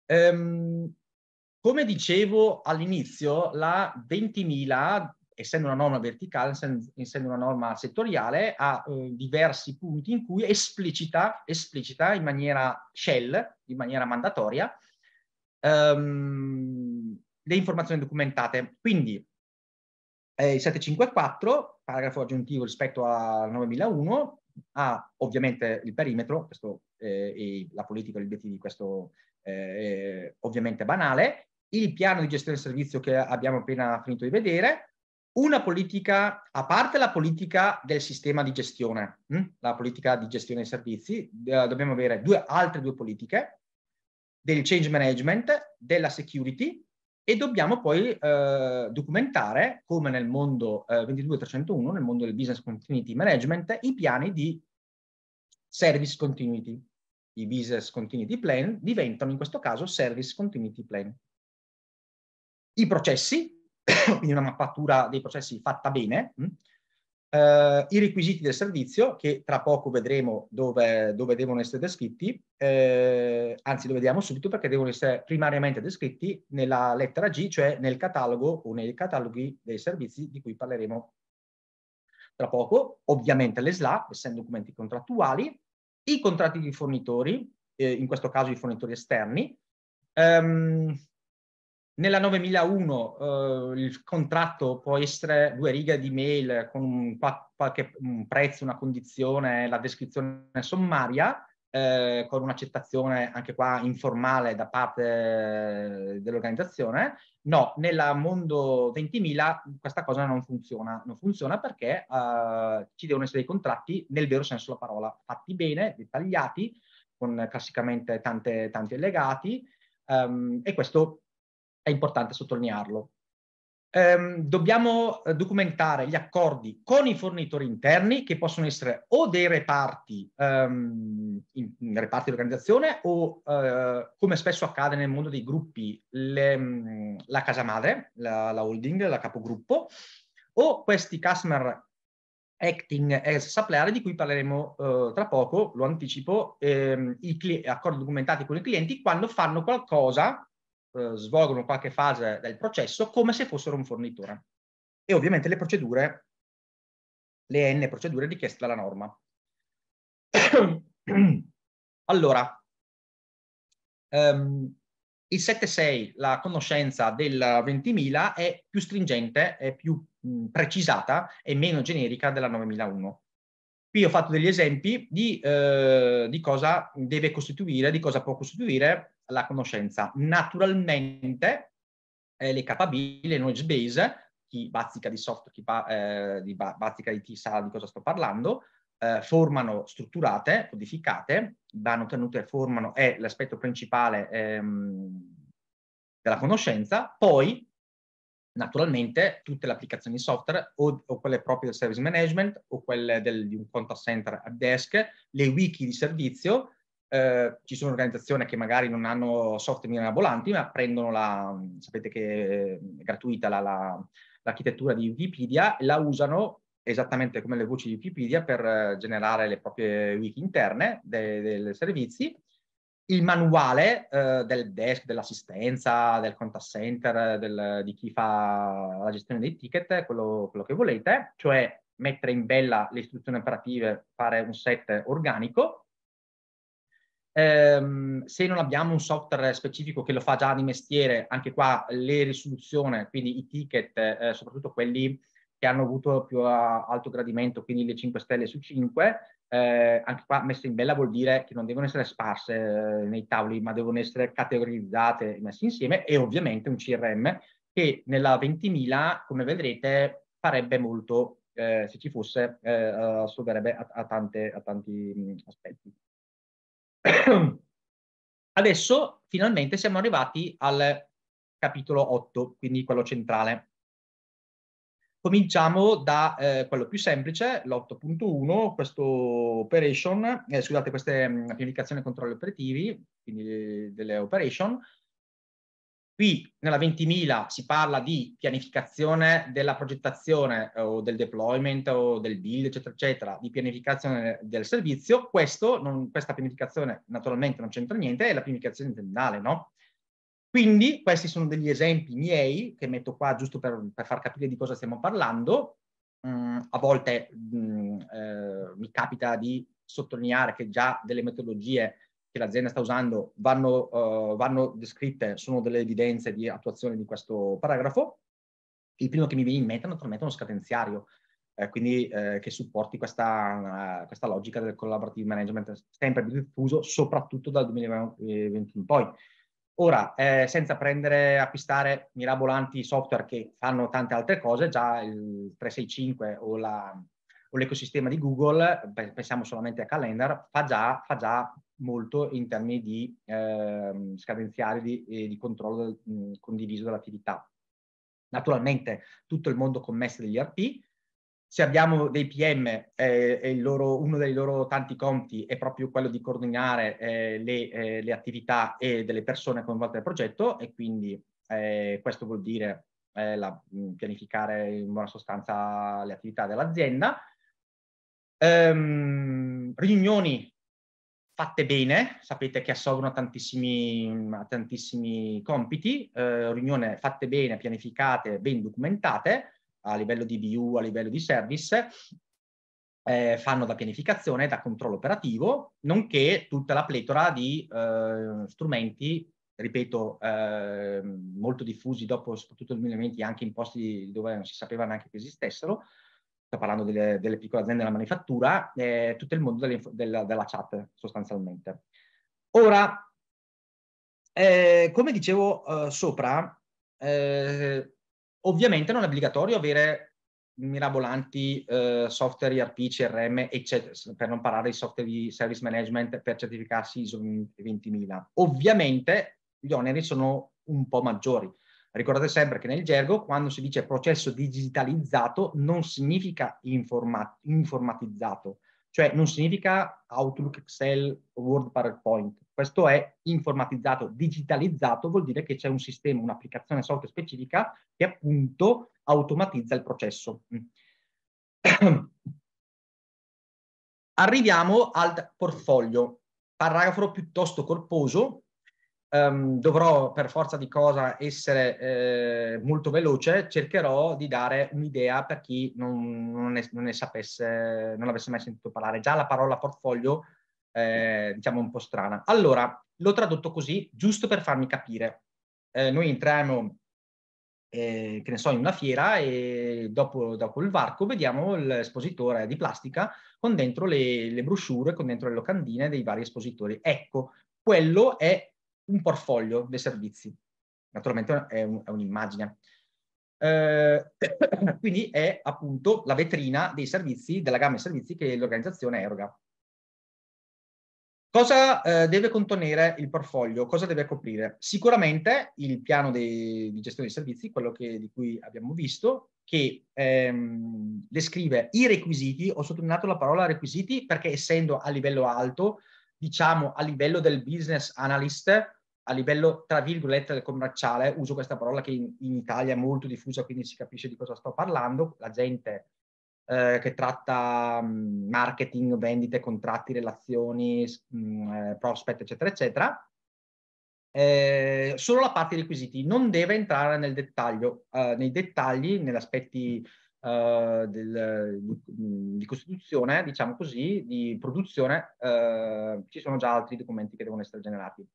Ehm, come dicevo all'inizio, la 20.000, essendo una norma verticale, essendo una norma settoriale, ha eh, diversi punti in cui esplicita, esplicita in maniera shell, in maniera mandatoria, ehm, le informazioni documentate. Quindi eh, il 754, paragrafo aggiuntivo rispetto al 9001, ha ovviamente il perimetro, questo, eh, e la politica, gli obiettivi, di questo eh, ovviamente banale, il piano di gestione del servizio che abbiamo appena finito di vedere, una politica, a parte la politica del sistema di gestione, hm? la politica di gestione dei servizi, eh, dobbiamo avere due, altre due politiche, del change management, della security, e dobbiamo poi eh, documentare, come nel mondo eh, 22301, nel mondo del business continuity management, i piani di service continuity. I business continuity plan diventano in questo caso service continuity plan. I processi, quindi una mappatura dei processi fatta bene, mh, hm, eh, i requisiti del servizio, che tra poco vedremo dove, dove devono essere descritti, eh, anzi lo vediamo subito perché devono essere primariamente descritti nella lettera G, cioè nel catalogo o nei cataloghi dei servizi di cui parleremo tra poco, ovviamente le SLA, essendo documenti contrattuali, i contratti di fornitori, eh, in questo caso i fornitori esterni, ehm, nella 9001 eh, il contratto può essere due righe di mail con un, qualche, un prezzo, una condizione, la descrizione sommaria, eh, con un'accettazione anche qua informale da parte dell'organizzazione. No, nella Mondo 20.000 questa cosa non funziona. Non funziona perché eh, ci devono essere dei contratti nel vero senso della parola, fatti bene, dettagliati, con classicamente tante, tanti allegati. ehm, e questo è importante sottolinearlo. Ehm, dobbiamo eh, documentare gli accordi con i fornitori interni che possono essere o dei reparti, ehm, in, in reparti di organizzazione o eh, come spesso accade nel mondo dei gruppi, le, mm, la casa madre, la, la holding, la capogruppo, o questi customer acting as supplier di cui parleremo eh, tra poco, lo anticipo, ehm, i accordi documentati con i clienti quando fanno qualcosa eh, svolgono qualche fase del processo come se fossero un fornitore. E ovviamente le procedure, le N procedure richieste dalla norma. allora, um, il 7.6, la conoscenza del 20.000, è più stringente, è più mh, precisata e meno generica della 9001. Qui ho fatto degli esempi di, eh, di, cosa deve costituire, di cosa può costituire la conoscenza. Naturalmente eh, le capabili, le knowledge base, chi bazzica di software, chi ba, eh, di ba, bazzica di T sa di cosa sto parlando, eh, formano strutturate, codificate, vanno tenute, formano, è l'aspetto principale ehm, della conoscenza, poi naturalmente tutte le applicazioni software o, o, quelle proprie del service management o quelle del, di un contact center a desk, le wiki di servizio, eh, ci sono organizzazioni che magari non hanno software mirabolanti, ma prendono la, sapete che eh, è gratuita la, la, l'architettura di Wikipedia, la usano esattamente come le voci di Wikipedia per eh, generare le proprie wiki interne dei, dei servizi. Il manuale eh, del desk, dell'assistenza, del contact center, del, di chi fa la gestione dei ticket, quello, quello che volete, cioè mettere in bella le istruzioni operative, fare un set organico Ehm, se non abbiamo un software specifico che lo fa già di mestiere, anche qua le risoluzioni, quindi i ticket, eh, soprattutto quelli che hanno avuto più eh, alto gradimento, quindi le 5 stelle su 5, eh, anche qua messe in bella vuol dire che non devono essere sparse eh, nei tavoli, ma devono essere categorizzate, e messe insieme e ovviamente un CRM che nella 20.000, come vedrete, farebbe molto, eh, se ci fosse, eh, assolverebbe eh, a, a, tante, a tanti mh, mm, aspetti. Adesso finalmente siamo arrivati al capitolo 8, quindi quello centrale. Cominciamo da eh, quello più semplice, l'8.1, questo operation, eh, scusate, queste mm, pianificazioni e controlli operativi, quindi eh, delle operation, Qui nella 20.000 si parla di pianificazione della progettazione eh, o del deployment o del build, eccetera, eccetera, di pianificazione del servizio. Non, questa pianificazione naturalmente non c'entra niente, è la pianificazione aziendale, no? Quindi questi sono degli esempi miei che metto qua giusto per, per far capire di cosa stiamo parlando. Mm, a volte mm, eh, mi capita di sottolineare che già delle metodologie che l'azienda sta usando vanno, uh, vanno descritte, sono delle evidenze di attuazione di questo paragrafo. Il primo che mi viene in mente è naturalmente uno scadenziario, eh, quindi eh, che supporti questa, uh, questa, logica del collaborative management sempre più diffuso, soprattutto dal 2021 in poi. Ora, eh, senza prendere acquistare mirabolanti software che fanno tante altre cose, già il 365 o, la, o l'ecosistema di Google, pensiamo solamente a Calendar, fa già, fa già molto in termini di eh, scadenziali di, di controllo del, mh, condiviso dell'attività. Naturalmente tutto il mondo commesse degli RP, se abbiamo dei PM eh, loro, uno dei loro tanti compiti è proprio quello di coordinare eh, le, eh, le, attività e delle persone coinvolte nel progetto e quindi eh, questo vuol dire eh, la, pianificare in buona sostanza le attività dell'azienda. Ehm, riunioni fatte bene, sapete che assolvono tantissimi, tantissimi compiti, eh, riunioni fatte bene, pianificate, ben documentate a livello di BU, a livello di service, eh, fanno da pianificazione, da controllo operativo, nonché tutta la pletora di eh, strumenti, ripeto, eh, molto diffusi dopo soprattutto il 2020 anche in posti dove non si sapeva neanche che esistessero, sto parlando delle, delle piccole aziende della manifattura, eh, tutto il mondo della, della chat sostanzialmente. Ora, eh, come dicevo eh, sopra, eh, ovviamente non è obbligatorio avere mirabolanti eh, software IRP, CRM, eccetera, per non parlare di software di service management per certificarsi ISO 20000. Ovviamente gli oneri sono un po' maggiori. Ricordate sempre che nel gergo, quando si dice processo digitalizzato, non significa informat- informatizzato, cioè non significa Outlook, Excel, Word, PowerPoint. Questo è informatizzato, digitalizzato vuol dire che c'è un sistema, un'applicazione software specifica che appunto automatizza il processo. Arriviamo al portfolio, paragrafo piuttosto corposo um, dovrò per forza di cosa essere eh, molto veloce, cercherò di dare un'idea per chi non, non, ne, non ne sapesse, non avesse mai sentito parlare. Già la parola portfolio eh, diciamo un po' strana. Allora, l'ho tradotto così, giusto per farmi capire. Eh, noi entriamo, eh, che ne so, in una fiera e dopo, dopo il varco vediamo l'espositore di plastica con dentro le, le brochure, con dentro le locandine dei vari espositori. Ecco, quello è un portfolio dei servizi. Naturalmente è, un, è un'immagine. Eh, quindi è appunto la vetrina dei servizi, della gamma di servizi che l'organizzazione eroga. Cosa eh, deve contenere il portfolio? Cosa deve coprire? Sicuramente il piano di, di gestione dei servizi, quello che, di cui abbiamo visto, che ehm, descrive i requisiti, ho sottolineato la parola requisiti perché essendo a livello alto, diciamo a livello del business analyst, a livello, tra virgolette, commerciale, uso questa parola che in, in Italia è molto diffusa, quindi si capisce di cosa sto parlando, la gente eh, che tratta mh, mm, marketing, vendite, contratti, relazioni, mh, mm, eh, prospect, eccetera, eccetera, eh, solo la parte requisiti, non deve entrare nel dettaglio, eh, nei dettagli, negli aspetti eh, del, di, mm, di, costituzione, diciamo così, di produzione, eh, ci sono già altri documenti che devono essere generati.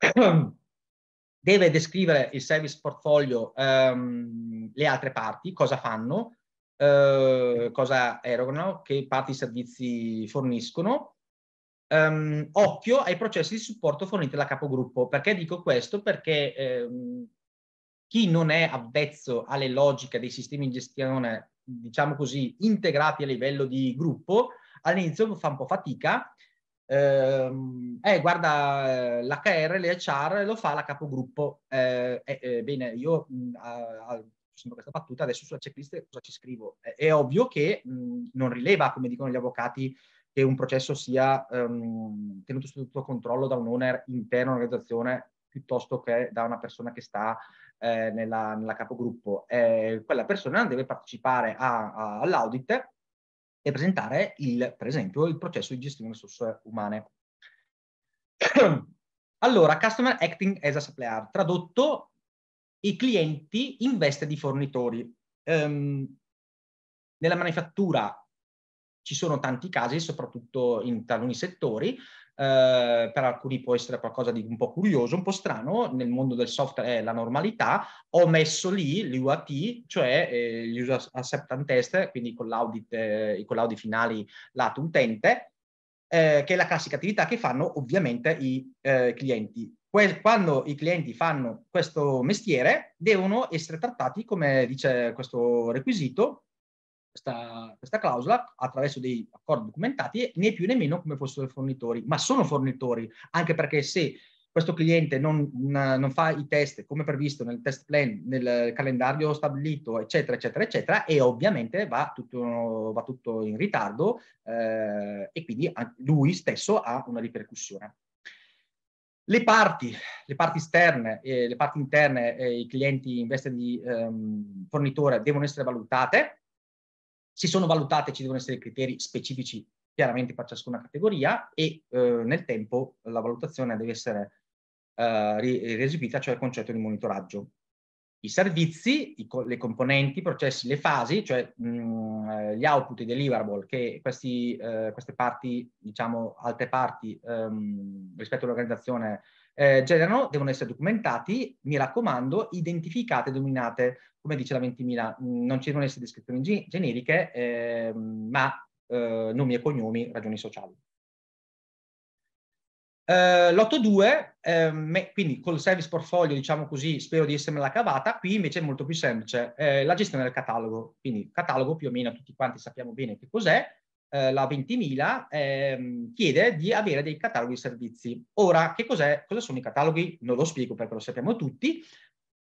deve descrivere il service portfolio ehm, le altre parti, cosa fanno, eh, cosa erogano, che parti di servizi forniscono. Um, occhio ai processi di supporto forniti dal capogruppo. Perché dico questo? Perché ehm, chi non è avvezzo alle logiche dei sistemi di gestione, diciamo così, integrati a livello di gruppo, all'inizio fa un po' fatica Ehm, eh, guarda, eh, l'HR, l'HR lo fa la capogruppo. Eh, eh, eh bene, io facendo mm, questa battuta, adesso sulla checklist cosa ci scrivo? È, è ovvio che mh, mm, non rileva, come dicono gli avvocati, che un processo sia um, tenuto sotto controllo da un owner interno all'organizzazione piuttosto che da una persona che sta eh, nella, nella, capogruppo. Eh, quella persona deve partecipare all'audit e presentare il, per esempio il processo di gestione delle risorse umane. allora, Customer Acting as a Supplier, tradotto i clienti in veste di fornitori. Um, nella manifattura ci sono tanti casi, soprattutto in taluni settori, eh, per alcuni può essere qualcosa di un po' curioso, un po' strano, nel mondo del software è la normalità, ho messo lì l'UAT, cioè eh, gli user acceptance test, quindi con l'audit, eh, i collaudi finali lato utente, eh, che è la classica attività che fanno ovviamente i eh, clienti. quando i clienti fanno questo mestiere, devono essere trattati, come dice questo requisito, questa, questa clausola attraverso dei accordi documentati, né più né meno come fossero fornitori, ma sono fornitori, anche perché se questo cliente non, non, fa i test come previsto nel test plan, nel calendario stabilito, eccetera, eccetera, eccetera, e ovviamente va tutto, va tutto in ritardo eh, e quindi lui stesso ha una ripercussione. Le parti, le parti esterne e eh, le parti interne, eh, i clienti in veste di ehm, fornitore devono essere valutate si sono valutate, ci devono essere criteri specifici chiaramente per ciascuna categoria e eh, nel tempo la valutazione deve essere eh, recepita, cioè il concetto di monitoraggio. I servizi, i co le componenti, i processi, le fasi, cioè mh, mm, eh, gli output, i deliverable, che questi, eh, queste parti, diciamo altre parti ehm, rispetto all'organizzazione eh, generano devono essere documentati, mi raccomando, identificate e dominate. Come dice la 20.000, mm, non ci devono essere descrizioni ge- generiche, eh, ma eh, nomi e cognomi, ragioni sociali. Uh, eh, 2, ehm, quindi col service portfolio, diciamo così, spero di essermela cavata, qui invece è molto più semplice, eh, la gestione del catalogo. Quindi catalogo più o meno tutti quanti sappiamo bene che cos'è, eh, la 20.000 ehm, chiede di avere dei cataloghi di servizi. Ora, che cos'è? Cosa sono i cataloghi? Non lo spiego perché lo sappiamo tutti.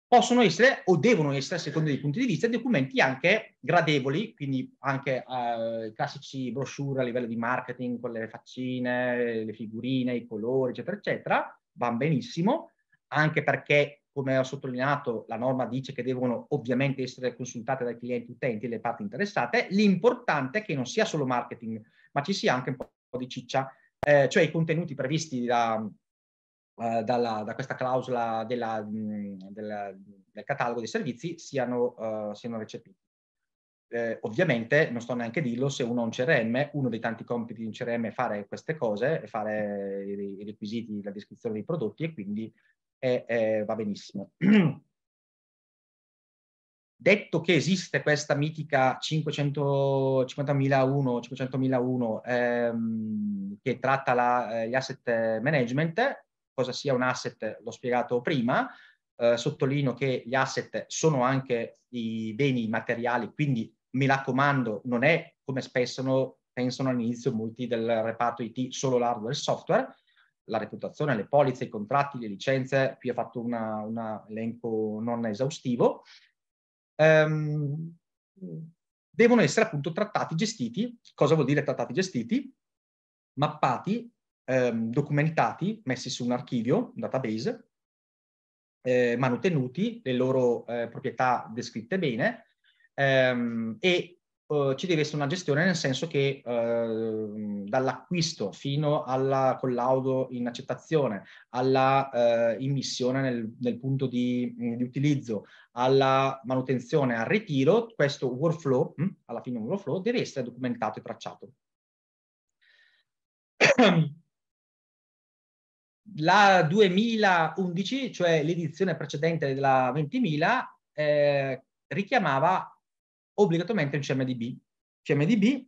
Possono essere o devono essere, secondo i punti di vista, documenti anche gradevoli, quindi anche eh, classici brochure a livello di marketing con le faccine, le figurine, i colori, eccetera, eccetera. Va benissimo, anche perché come ho sottolineato, la norma dice che devono ovviamente essere consultate dai clienti utenti e le parti interessate. L'importante è che non sia solo marketing, ma ci sia anche un po' di ciccia, eh, cioè i contenuti previsti da, eh, dalla, da questa clausola della, mm, della, del catalogo dei servizi siano, eh, siano recepiti. Eh, ovviamente, non sto neanche a dirlo, se uno ha un CRM, uno dei tanti compiti di un CRM è fare queste cose, fare i, i requisiti, la descrizione dei prodotti e quindi eh, eh, va benissimo. Detto che esiste questa mitica 550.001, 500.001 ehm, che tratta la, eh, gli asset management, cosa sia un asset l'ho spiegato prima, eh, sottolineo che gli asset sono anche i beni materiali, quindi mi raccomando, non è come spesso pensano all'inizio molti del reparto IT solo l'hardware e il software, la reputazione, le polizze, i contratti, le licenze, qui ho fatto un elenco non esaustivo, ehm, devono essere appunto trattati gestiti. Cosa vuol dire trattati gestiti? Mappati, ehm, documentati, messi su un archivio, un database, eh, manutenuti, le loro eh, proprietà descritte bene ehm, e eh, ci deve essere una gestione nel senso che eh, dall'acquisto fino al collaudo in accettazione, alla eh, immissione nel, nel punto di, mm, di, utilizzo, alla manutenzione, al ritiro, questo workflow, mh, mm, alla fine un workflow, deve essere documentato e tracciato. La 2011, cioè l'edizione precedente della 20.000, eh, richiamava obbligatoriamente un CMDB. CMDB,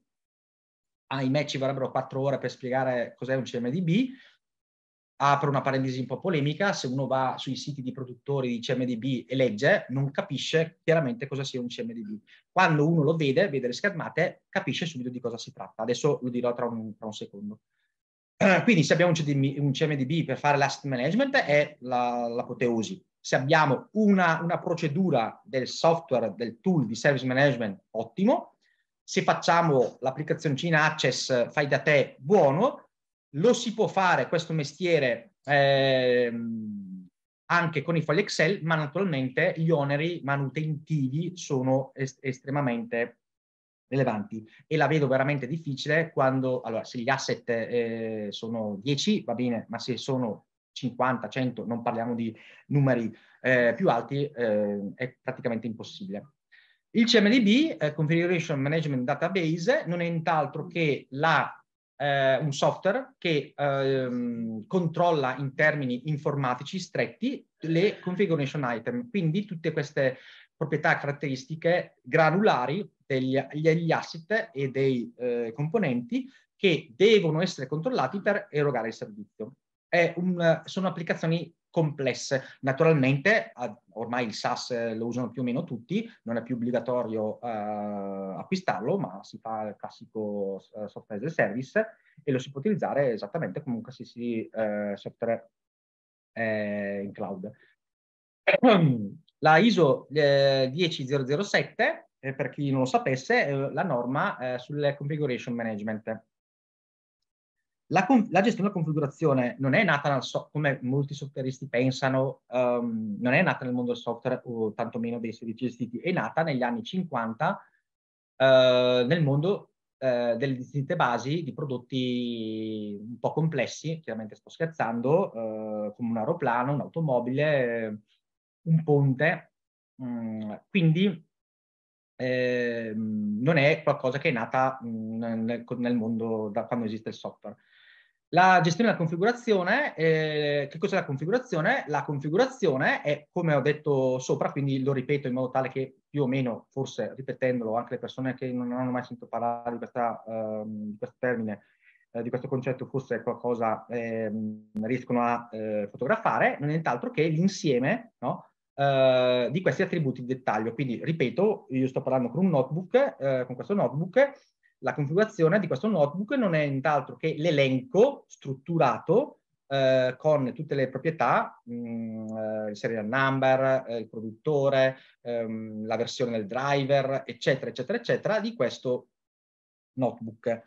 ahimè ci vorrebbero quattro ore per spiegare cos'è un CMDB, apro una parentesi un po' polemica, se uno va sui siti di produttori di CMDB e legge, non capisce chiaramente cosa sia un CMDB. Quando uno lo vede, vede le schermate, capisce subito di cosa si tratta. Adesso lo dirò tra un, tra un secondo. Quindi se abbiamo un CMDB per fare l'asset management è la, se abbiamo una, una procedura del software, del tool di service management, ottimo. Se facciamo l'applicazioncina Access fai da te, buono. Lo si può fare questo mestiere eh, anche con i fogli Excel, ma naturalmente gli oneri manutentivi sono est- estremamente rilevanti e la vedo veramente difficile quando, allora, se gli asset eh, sono 10 va bene, ma se sono 50, 100, non parliamo di numeri eh, più alti, eh, è praticamente impossibile. Il CMDB, eh, Configuration Management Database, non è nient'altro mm. che la, eh, un software che ehm, controlla in termini informatici stretti le configuration item, quindi tutte queste proprietà caratteristiche granulari degli, degli asset e dei eh, componenti che devono essere controllati per erogare il servizio un, sono applicazioni complesse. Naturalmente ormai il SaaS eh, lo usano più o meno tutti, non è più obbligatorio eh, acquistarlo, ma si fa il classico eh, software as a service e lo si può utilizzare esattamente come un qualsiasi eh, software eh, in cloud. La ISO 10007, eh, per chi non lo sapesse, è la norma sul configuration management la, la, gestione della configurazione non è nata, so come molti softwareisti pensano, um, non è nata nel mondo del software o tantomeno dei servizi gestiti, è nata negli anni 50 uh, eh, nel mondo uh, delle distinte basi di prodotti un po' complessi, chiaramente sto scherzando, uh, come un aeroplano, un'automobile, un ponte. Um, quindi eh, non è qualcosa che è nata mh, mm, nel, nel, mondo da quando esiste il software. La gestione della configurazione, eh, che cos'è la configurazione? La configurazione è, come ho detto sopra, quindi lo ripeto in modo tale che più o meno, forse ripetendolo, anche le persone che non hanno mai sentito parlare di, questa, ehm, di questo termine, eh, di questo concetto, forse qualcosa ehm, riescono a eh, fotografare, non è nient'altro che l'insieme no? eh, di questi attributi di dettaglio. Quindi, ripeto, io sto parlando con un notebook, eh, con questo notebook, la configurazione di questo notebook non è nient'altro che l'elenco strutturato eh, con tutte le proprietà, mh, mm, eh, il serial number, eh, il produttore, ehm, la versione del driver, eccetera, eccetera, eccetera, di questo notebook.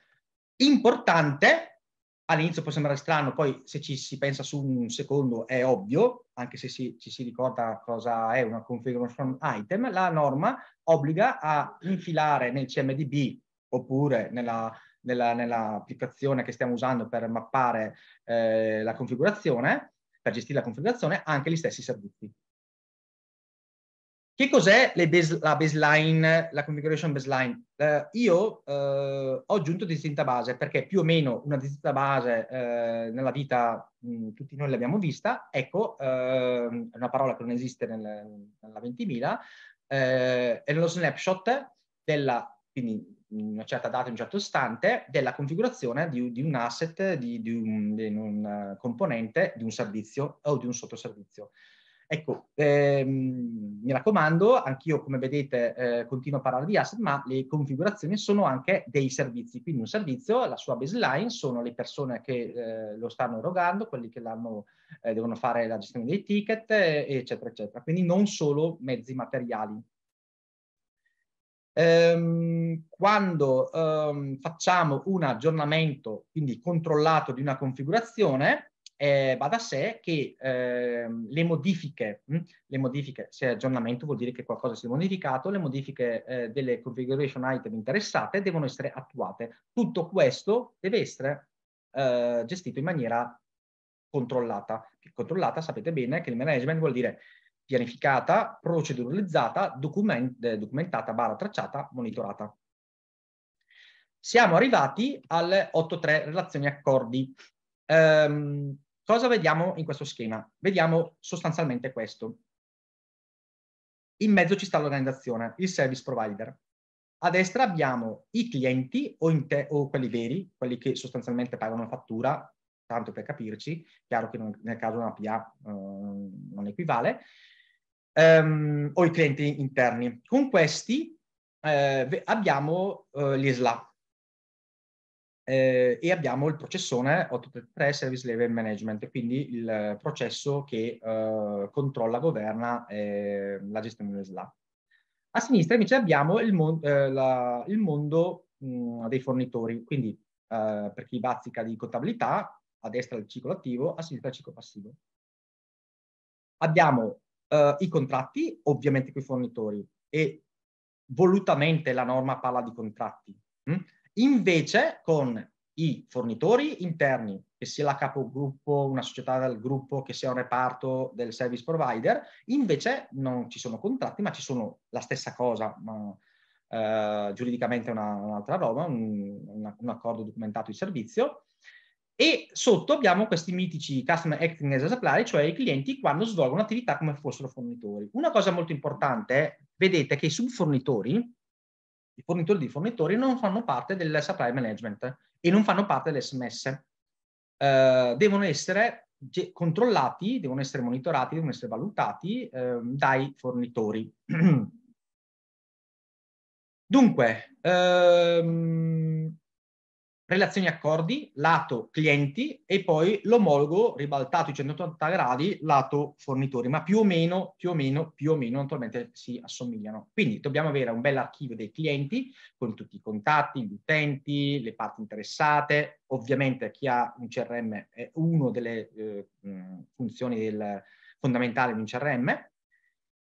Importante, all'inizio può sembrare strano, poi se ci si pensa su un secondo è ovvio, anche se si, ci si ricorda cosa è una configuration item, la norma obbliga a infilare nel CMDB oppure nella, nella, nell'applicazione che stiamo usando per mappare eh, la configurazione, per gestire la configurazione, anche gli stessi servizi. Che cos'è base, la baseline, la configuration baseline? Eh, io eh, ho aggiunto distinta base perché più o meno una distinta base eh, nella vita mh, mm, tutti noi l'abbiamo vista, ecco, ehm, è una parola che non esiste nel, nella 20.000, è eh, nello snapshot della, quindi una certa data in un certo istante della configurazione di, di un asset, di, di, un, di, un, eh, componente, di un servizio o di un sottoservizio. Ecco, ehm, mi raccomando, anch'io come vedete eh, continuo a parlare di asset, ma le configurazioni sono anche dei servizi. Quindi un servizio, la sua baseline, sono le persone che eh, lo stanno erogando, quelli che eh, devono fare la gestione dei ticket, eh, eccetera, eccetera. Quindi non solo mezzi materiali. Ehm, quando ehm, facciamo un aggiornamento, quindi controllato di una configurazione, eh, va da sé che ehm, le modifiche, mh, hm, le modifiche, se aggiornamento vuol dire che qualcosa si è modificato, le modifiche eh, delle configuration item interessate devono essere attuate. Tutto questo deve essere eh, gestito in maniera controllata. Controllata sapete bene che il management vuol dire pianificata, proceduralizzata, document- eh, documentata, barra tracciata, monitorata. Siamo arrivati alle 8.3 relazioni accordi. Ehm, cosa vediamo in questo schema? Vediamo sostanzialmente questo. In mezzo ci sta l'organizzazione, il service provider. A destra abbiamo i clienti o, te- o quelli veri, quelli che sostanzialmente pagano la fattura, tanto per capirci, chiaro che non, nel caso di una PA eh, non equivale, ehm, o i clienti interni. Con questi eh, abbiamo eh, l'ISLA eh, e abbiamo il processone 833 Service Level Management, quindi il processo che eh, controlla, governa ehm, la gestione dell'ISLA. A sinistra invece abbiamo il, mon- eh, la, il mondo mh, mm, dei fornitori, quindi eh, per chi bazzica di contabilità, a destra il ciclo attivo, a sinistra il ciclo passivo. Abbiamo uh, i contratti, ovviamente con i fornitori, e volutamente la norma parla di contratti. Mh? Hm? Invece con i fornitori interni, che sia la capogruppo, una società del gruppo, che sia un reparto del service provider, invece non ci sono contratti, ma ci sono la stessa cosa, ma, eh, giuridicamente una, un'altra roba, un, un, accordo documentato di servizio, e sotto abbiamo questi mitici customer acting as a supply, cioè i clienti quando svolgono attività come fossero fornitori. Una cosa molto importante vedete che i subfornitori, i fornitori di fornitori, non fanno parte del supply management e non fanno parte dell'SMS. Uh, eh, devono essere controllati, devono essere monitorati, devono essere valutati uh, dai fornitori. Dunque, um, relazioni accordi, lato clienti e poi l'omologo ribaltato di 180 gradi, lato fornitori, ma più o meno, più o meno, più o meno naturalmente si assomigliano. Quindi dobbiamo avere un bel archivio dei clienti con tutti i contatti, gli utenti, le parti interessate. Ovviamente chi ha un CRM è una delle eh, funzioni del, fondamentali di un CRM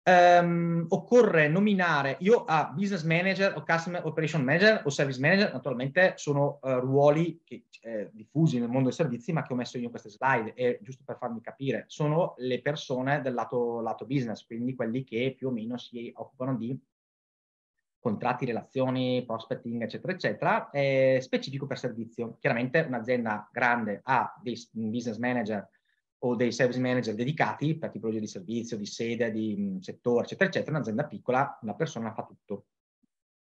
ehm, occorre nominare, io a business manager o customer operation manager o service manager, naturalmente sono eh, ruoli che, eh, diffusi nel mondo dei servizi, ma che ho messo io in queste slide, e giusto per farmi capire, sono le persone del lato, lato business, quindi quelli che più o meno si occupano di contratti, relazioni, prospecting, eccetera, eccetera, è eh, specifico per servizio. Chiaramente un'azienda grande ha dei business manager o dei service manager dedicati per tipologia di servizio, di sede, di mm, settore, eccetera, eccetera. Un'azienda piccola, una persona fa tutto.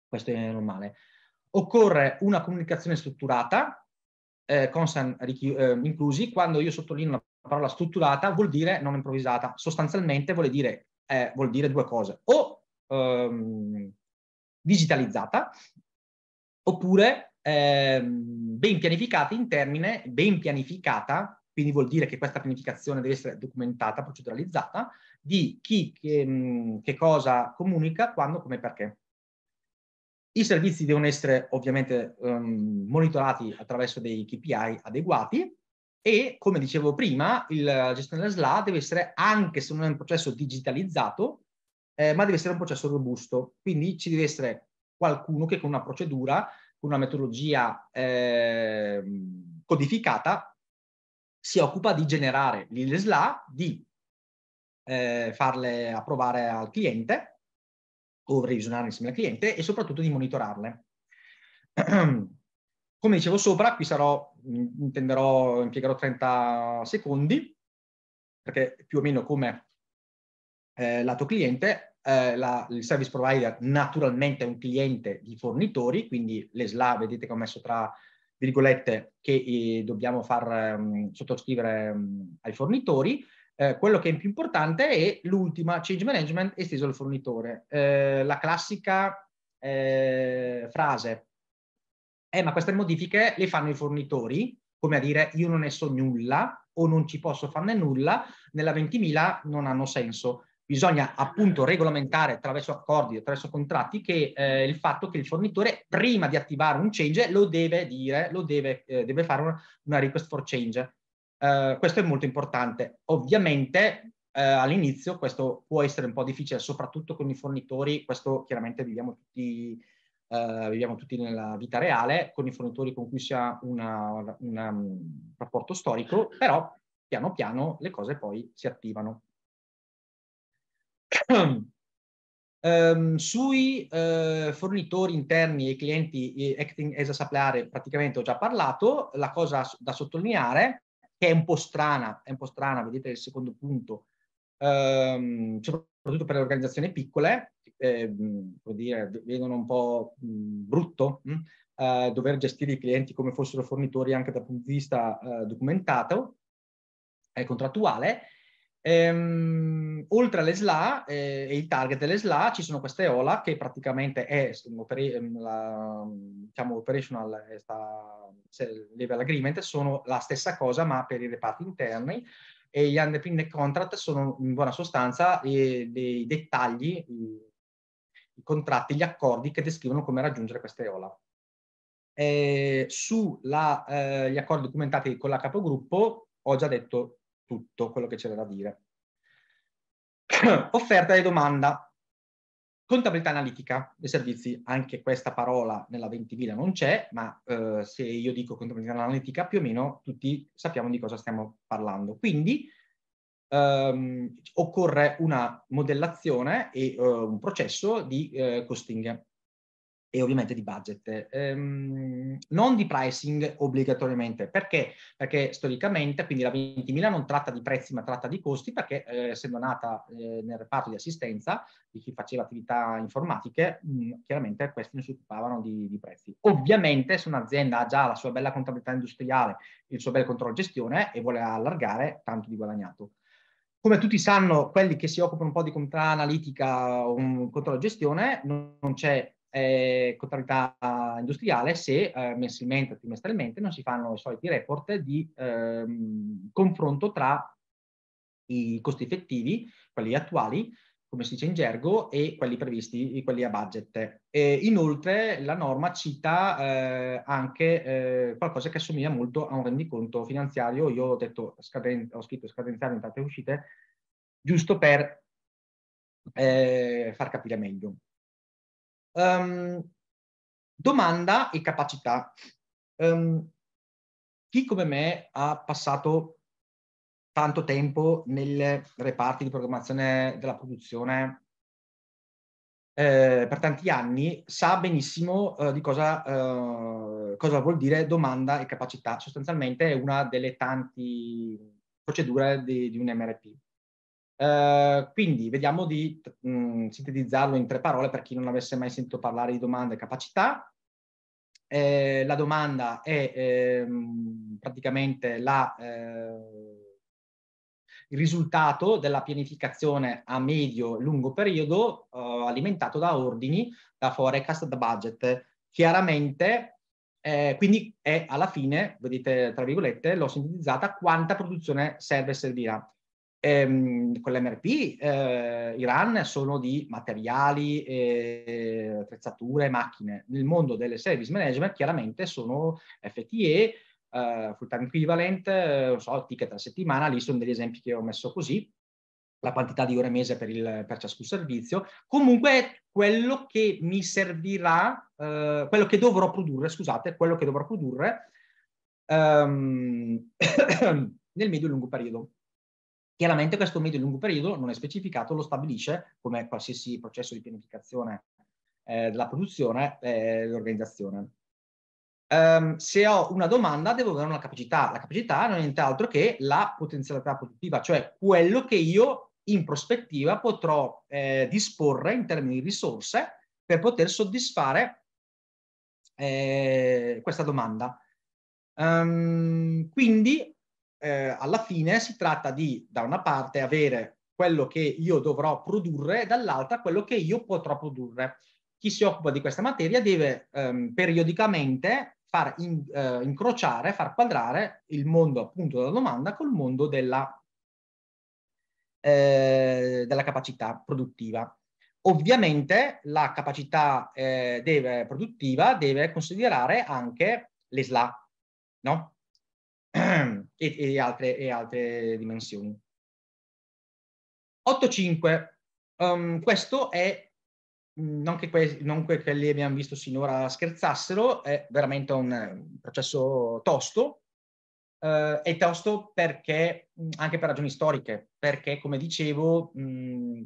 Questo è normale. Occorre una comunicazione strutturata, eh, consan eh, inclusi, quando io sottolineo la parola strutturata vuol dire non improvvisata. Sostanzialmente vuol dire, eh, vuol dire due cose. O ehm, digitalizzata, oppure ehm, ben pianificata in termine, ben pianificata quindi vuol dire che questa pianificazione deve essere documentata, proceduralizzata, di chi che, che cosa comunica, quando, come e perché. I servizi devono essere ovviamente um, monitorati attraverso dei KPI adeguati e, come dicevo prima, il, la gestione della SLA deve essere, anche se non è un processo digitalizzato, eh, ma deve essere un processo robusto. Quindi ci deve essere qualcuno che con una procedura, con una metodologia eh, codificata, si occupa di generare l'ILSLA, di eh, farle approvare al cliente o revisionare insieme al cliente e soprattutto di monitorarle. Come dicevo sopra, qui sarò, intenderò, impiegherò 30 secondi, perché più o meno come eh, lato cliente, eh, la, il service provider naturalmente è un cliente di fornitori, quindi l'ESLA vedete che ho messo tra virgolette, che eh, dobbiamo far um, sottoscrivere um, ai fornitori, eh, quello che è più importante è l'ultima, change management esteso al fornitore. Eh, la classica eh, frase, eh ma queste modifiche le fanno i fornitori, come a dire io non ne so nulla o non ci posso farne nulla, nella 20.000 non hanno senso bisogna appunto regolamentare attraverso accordi, attraverso contratti, che eh, il fatto che il fornitore prima di attivare un change lo deve dire, lo deve, eh, deve fare una, una, request for change. Eh, questo è molto importante. Ovviamente eh, all'inizio questo può essere un po' difficile, soprattutto con i fornitori, questo chiaramente viviamo tutti, eh, viviamo tutti nella vita reale, con i fornitori con cui si ha una, una, un rapporto storico, però piano piano le cose poi si attivano. Um, sui uh, fornitori interni e clienti e acting as a supplier praticamente ho già parlato, la cosa da sottolineare che è un po' strana, è un po' strana, vedete il secondo punto, um, soprattutto per le organizzazioni piccole, eh, dire, vedono un po' brutto mh, uh, dover gestire i clienti come fossero fornitori anche dal punto di vista uh, documentato e contrattuale, Ehm, oltre alle SLA eh, e il target delle SLA ci sono queste OLA che praticamente è ehm, la, diciamo, operational eh, sta, level agreement, sono la stessa cosa ma per i reparti interni e gli underpinning contract sono in buona sostanza eh, dei dettagli, i, i contratti, gli accordi che descrivono come raggiungere queste OLA. Eh, Sugli eh, accordi documentati con la capogruppo ho già detto tutto quello che c'era da dire. Offerta e domanda. Contabilità analitica dei servizi, anche questa parola nella 20.000 non c'è, ma eh, se io dico contabilità analitica più o meno tutti sappiamo di cosa stiamo parlando. Quindi ehm, occorre una modellazione e eh, un processo di eh, costing e ovviamente di budget. Ehm, non di pricing obbligatoriamente, perché? Perché storicamente, quindi la 20.000 non tratta di prezzi ma tratta di costi, perché eh, essendo nata eh, nel reparto di assistenza di chi faceva attività informatiche, mh, mm, chiaramente questi non si occupavano di, di prezzi. Ovviamente se un'azienda ha già la sua bella contabilità industriale, il suo bel controllo gestione e vuole allargare, tanto di guadagnato come tutti sanno, quelli che si occupano un po' di contabilità analitica o controllo gestione, non, c'è eh, contabilità industriale se eh, mensilmente o trimestralmente non si fanno i soliti report di ehm, confronto tra i costi effettivi, quelli attuali, come si dice in gergo, e quelli previsti, quelli a budget. E inoltre la norma cita eh, anche eh, qualcosa che assomiglia molto a un rendiconto finanziario. Io ho, detto, scaden- ho scritto scadenziario in tante uscite, giusto per eh, far capire meglio. Um, domanda e capacità. Um, chi come me ha passato tanto tempo nel reparti di programmazione della produzione eh, per tanti anni sa benissimo eh, di cosa, eh, cosa, vuol dire domanda e capacità. Sostanzialmente è una delle tante procedure di, di un MRP. Uh, quindi vediamo di mh, mm, sintetizzarlo in tre parole per chi non avesse mai sentito parlare di domanda e capacità. Eh, la domanda è ehm, praticamente la, eh, il risultato della pianificazione a medio e lungo periodo eh, alimentato da ordini, da forecast, da budget. Chiaramente eh, quindi è alla fine, vedete tra virgolette, l'ho sintetizzata, quanta produzione serve e servirà ehm, con l'MRP eh, i RAN sono di materiali, eh, attrezzature, macchine. Nel mondo delle service management chiaramente sono FTE, eh, full time equivalent, eh, so, ticket a settimana, lì sono degli esempi che ho messo così, la quantità di ore mese per, il, per ciascun servizio. Comunque è quello che mi servirà, eh, quello che dovrò produrre, scusate, quello che dovrò produrre ehm, nel medio e lungo periodo. Chiaramente questo medio e lungo periodo non è specificato, lo stabilisce come qualsiasi processo di pianificazione eh, della produzione eh, l'organizzazione. Um, ehm, se ho una domanda devo avere una capacità. La capacità non è nient'altro che la potenzialità produttiva, cioè quello che io in prospettiva potrò eh, disporre in termini di risorse per poter soddisfare eh, questa domanda. Um, quindi eh, alla fine si tratta di, da una parte, avere quello che io dovrò produrre e dall'altra quello che io potrò produrre. Chi si occupa di questa materia deve ehm, periodicamente far in, eh, incrociare, far quadrare il mondo appunto della domanda col mondo della, eh, della capacità produttiva. Ovviamente la capacità eh, deve, produttiva deve considerare anche l'ESLA, no? e, e, altre, e altre dimensioni. 8.5. Um, ehm, questo è, mm, non che, que- non que- quelli che abbiamo visto sinora scherzassero, è veramente un eh, processo tosto. Uh, è tosto perché, mm, anche per ragioni storiche, perché come dicevo, mh, mm,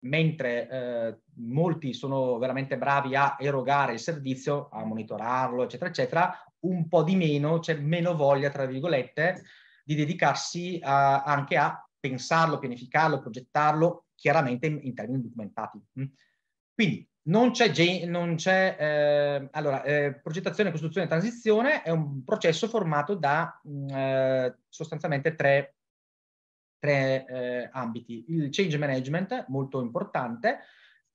mentre uh, molti sono veramente bravi a erogare il servizio, a monitorarlo, eccetera, eccetera, un po' di meno, c'è meno voglia, tra virgolette, di dedicarsi a, anche a pensarlo, pianificarlo, progettarlo, chiaramente in, in termini documentati. Mm. Quindi non c'è, non c'è eh, allora, eh, progettazione, costruzione e transizione è un processo formato da mm, eh, sostanzialmente tre, tre eh, ambiti. Il change management, molto importante,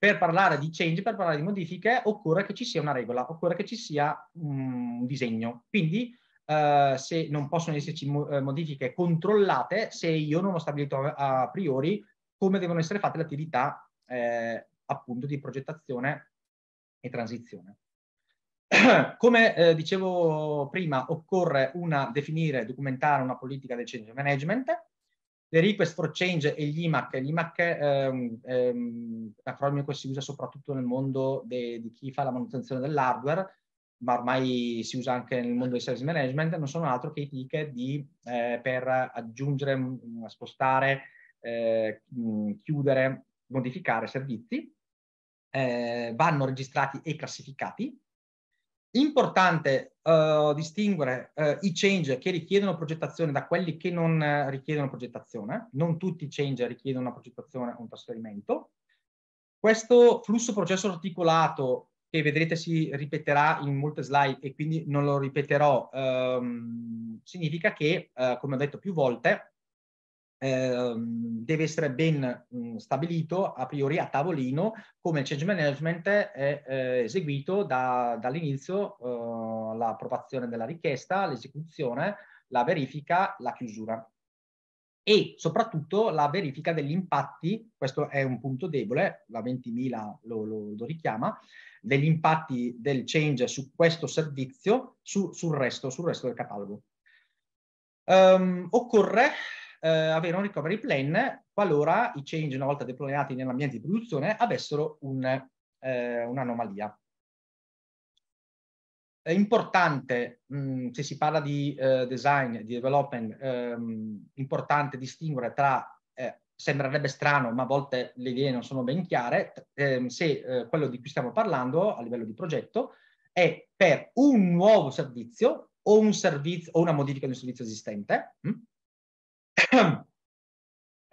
per parlare di change, per parlare di modifiche, occorre che ci sia una regola, occorre che ci sia mm, un disegno. Quindi eh, se non possono esserci eh, modifiche controllate, se io non ho stabilito a priori come devono essere fatte le attività eh, appunto di progettazione e transizione. Come eh, dicevo prima, occorre una, definire e documentare una politica del change management le request for change e gli IMAC. L'IMAC ehm, ehm, l'acronimo che si usa soprattutto nel mondo de, di chi fa la manutenzione dell'hardware, ma ormai si usa anche nel mondo del service management, non sono altro che i ticket di, eh, per aggiungere, mh, mm, mm, spostare, eh, mh, mm, chiudere, modificare servizi. Eh, vanno registrati e classificati Importante uh, distinguere uh, i change che richiedono progettazione da quelli che non uh, richiedono progettazione. Non tutti i change richiedono una progettazione o un trasferimento. Questo flusso processo articolato che vedrete si ripeterà in molte slide e quindi non lo ripeterò, um, significa che, come ho detto più volte, Ehm, deve essere ben mm, stabilito a priori a tavolino come il change management è eh, eseguito da, dall'inizio, eh, l'approvazione della richiesta, l'esecuzione, la verifica, la chiusura e soprattutto la verifica degli impatti, questo è un punto debole, la 20.000 lo, lo, lo richiama, degli impatti del change su questo servizio, su, sul, resto, sul resto del catalogo. Um, occorre eh, avere un recovery plan qualora i change una volta deployati nell'ambiente di produzione avessero un, eh, un'anomalia. È importante, mh, mm, se si parla di eh, design, di development, ehm, importante distinguere tra, eh, sembrerebbe strano, ma a volte le idee non sono ben chiare, ehm, se eh, quello di cui stiamo parlando a livello di progetto è per un nuovo servizio o un servizio o una modifica di un servizio esistente, mh? Mm?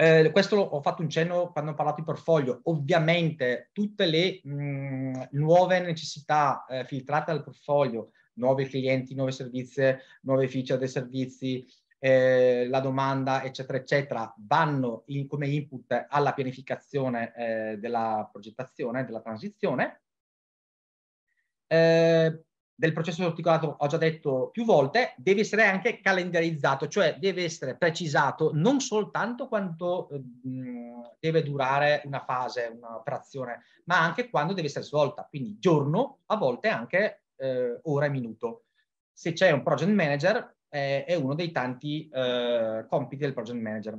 Eh, questo ho fatto un cenno quando ho parlato di portfolio. Ovviamente tutte le mh, mm, nuove necessità eh, filtrate dal portfolio, nuovi clienti, nuovi servizi, nuove feature dei servizi, eh, la domanda, eccetera, eccetera, vanno in, come input alla pianificazione eh, della progettazione, della transizione. Eh, del processo articolato, ho già detto più volte, deve essere anche calendarizzato, cioè deve essere precisato non soltanto quanto eh, deve durare una fase, un'operazione, ma anche quando deve essere svolta, quindi giorno, a volte anche eh, ora e minuto. Se c'è un project manager, eh, è uno dei tanti eh, compiti del project manager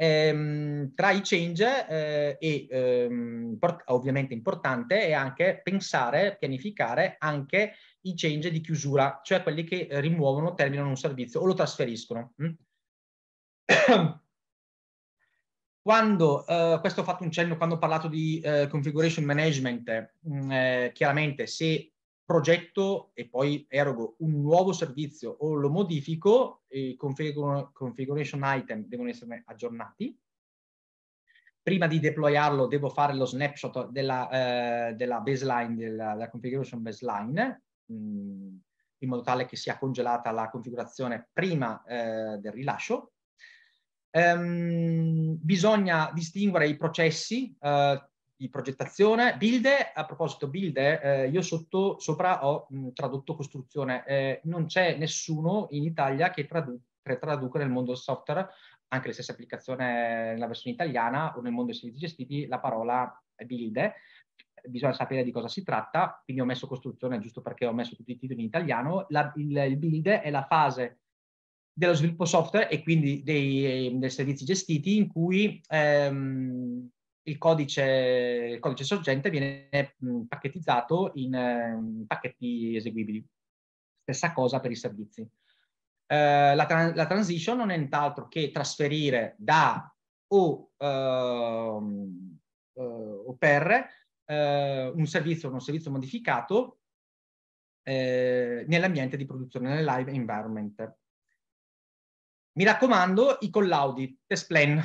ehm, tra i change eh, e ehm, port- ovviamente importante è anche pensare, pianificare anche i change di chiusura, cioè quelli che rimuovono, terminano un servizio o lo trasferiscono. Mm? quando, eh, questo ho fatto un cenno quando ho parlato di eh, configuration management, mh, mm, eh, chiaramente se progetto e poi erogo un nuovo servizio o lo modifico, i configuration item devono essere aggiornati. Prima di deployarlo devo fare lo snapshot della, eh, della baseline, della, della configuration baseline, mh, mm, in modo tale che sia congelata la configurazione prima eh, del rilascio. Um, bisogna distinguere i processi, uh, di progettazione. Builde, a proposito Builde, eh, io sotto, sopra ho mh, tradotto costruzione. Eh, non c'è nessuno in Italia che tradu- traduca nel mondo del software, anche le stesse applicazioni nella versione italiana o nel mondo dei servizi gestiti, la parola Builde. Bisogna sapere di cosa si tratta, quindi ho messo costruzione giusto perché ho messo tutti i titoli in italiano. La, il, il builde è la fase dello sviluppo software e quindi dei, dei servizi gestiti in cui ehm, il codice, il codice sorgente viene mm, pacchettizzato in mm, pacchetti eseguibili. Stessa cosa per i servizi. Eh, la, tra- la, transition non è nient'altro che trasferire da o, ehm, eh, o per eh, un servizio, o un servizio modificato eh, nell'ambiente di produzione, nel live environment. Mi raccomando, i collaudi, test plan,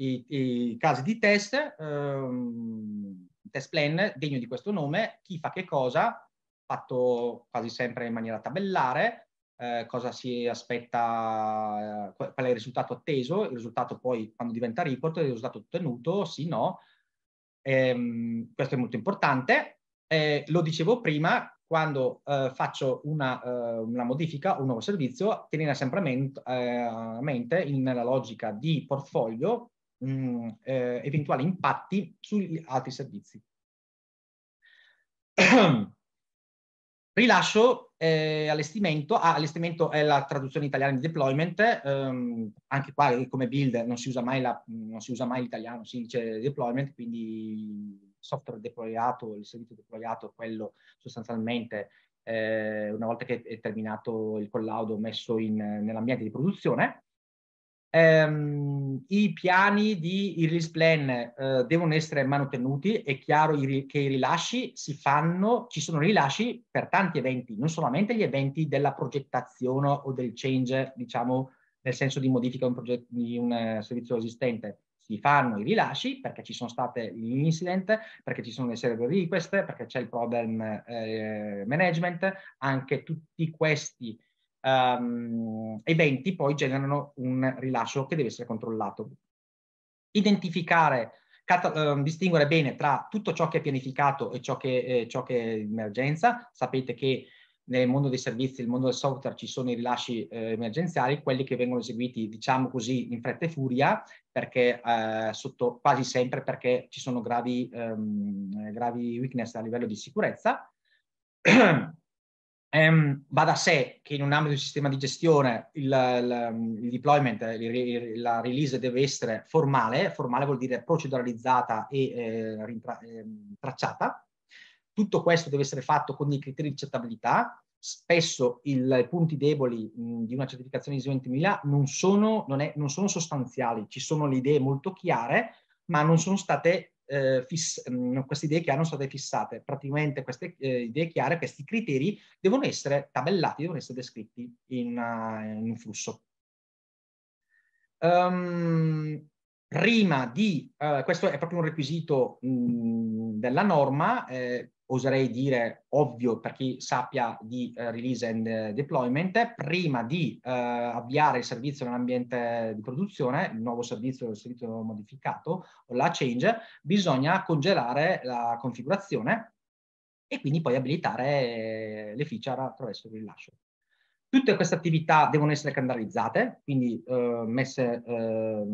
i, i casi di test, ehm, test plan, degno di questo nome, chi fa che cosa, fatto quasi sempre in maniera tabellare, eh, cosa si aspetta, eh, qual è il risultato atteso, il risultato poi quando diventa report, il risultato ottenuto, sì, no. Ehm, questo è molto importante. Eh, lo dicevo prima, quando eh, faccio una, eh, una modifica un nuovo servizio, tenere sempre a, ment- eh, mente nella logica di portfolio mh, mm, eh, eventuali impatti sugli altri servizi. Rilascio eh, allestimento, ah, allestimento è la traduzione italiana di deployment, ehm, anche qua eh, come build non si, usa mai la, non si usa mai l'italiano, si dice deployment, quindi software deployato, il servizio deployato, quello sostanzialmente eh, una volta che è terminato il collaudo messo nell'ambiente di produzione ehm, i piani di release plan eh, devono essere mantenuti, è chiaro i, che i rilasci si fanno, ci sono rilasci per tanti eventi, non solamente gli eventi della progettazione o del change, diciamo, nel senso di modifica un proget- di un eh, servizio esistente. Si fanno i rilasci perché ci sono state gli incident, perché ci sono le server request, perché c'è il problem eh, management, anche tutti questi um, ehm, eventi poi generano un rilascio che deve essere controllato. Identificare, cata, um, distinguere bene tra tutto ciò che è pianificato e ciò che, eh, ciò che è emergenza. Sapete che nel mondo dei servizi, nel mondo del software ci sono i rilasci eh, emergenziali, quelli che vengono eseguiti, diciamo così, in fretta e furia, perché eh, sotto, quasi sempre perché ci sono gravi, ehm, gravi weakness a livello di sicurezza. Um, va da sé che in un ambito di sistema di gestione il, il, il deployment, il, la release deve essere formale, formale vuol dire proceduralizzata e eh, rintra, eh, tracciata. Tutto questo deve essere fatto con dei criteri di accettabilità. Spesso i punti deboli mh, di una certificazione ISO 20000 non sono, non, è, non sono sostanziali, ci sono le idee molto chiare, ma non sono state eh, fiss- mm, queste idee chiare non sono state fissate, praticamente queste eh, idee chiare, questi criteri devono essere tabellati, devono essere descritti in, uh, in un flusso. Um, prima di, eh, questo è proprio un requisito mh, mm, della norma, eh, oserei dire ovvio per chi sappia di eh, release and deployment, prima di eh, avviare il servizio nell'ambiente di produzione, il nuovo servizio, il servizio modificato o la change, bisogna congelare la configurazione e quindi poi abilitare le feature attraverso il rilascio. Tutte queste attività devono essere calendarizzate, quindi eh, messe, eh,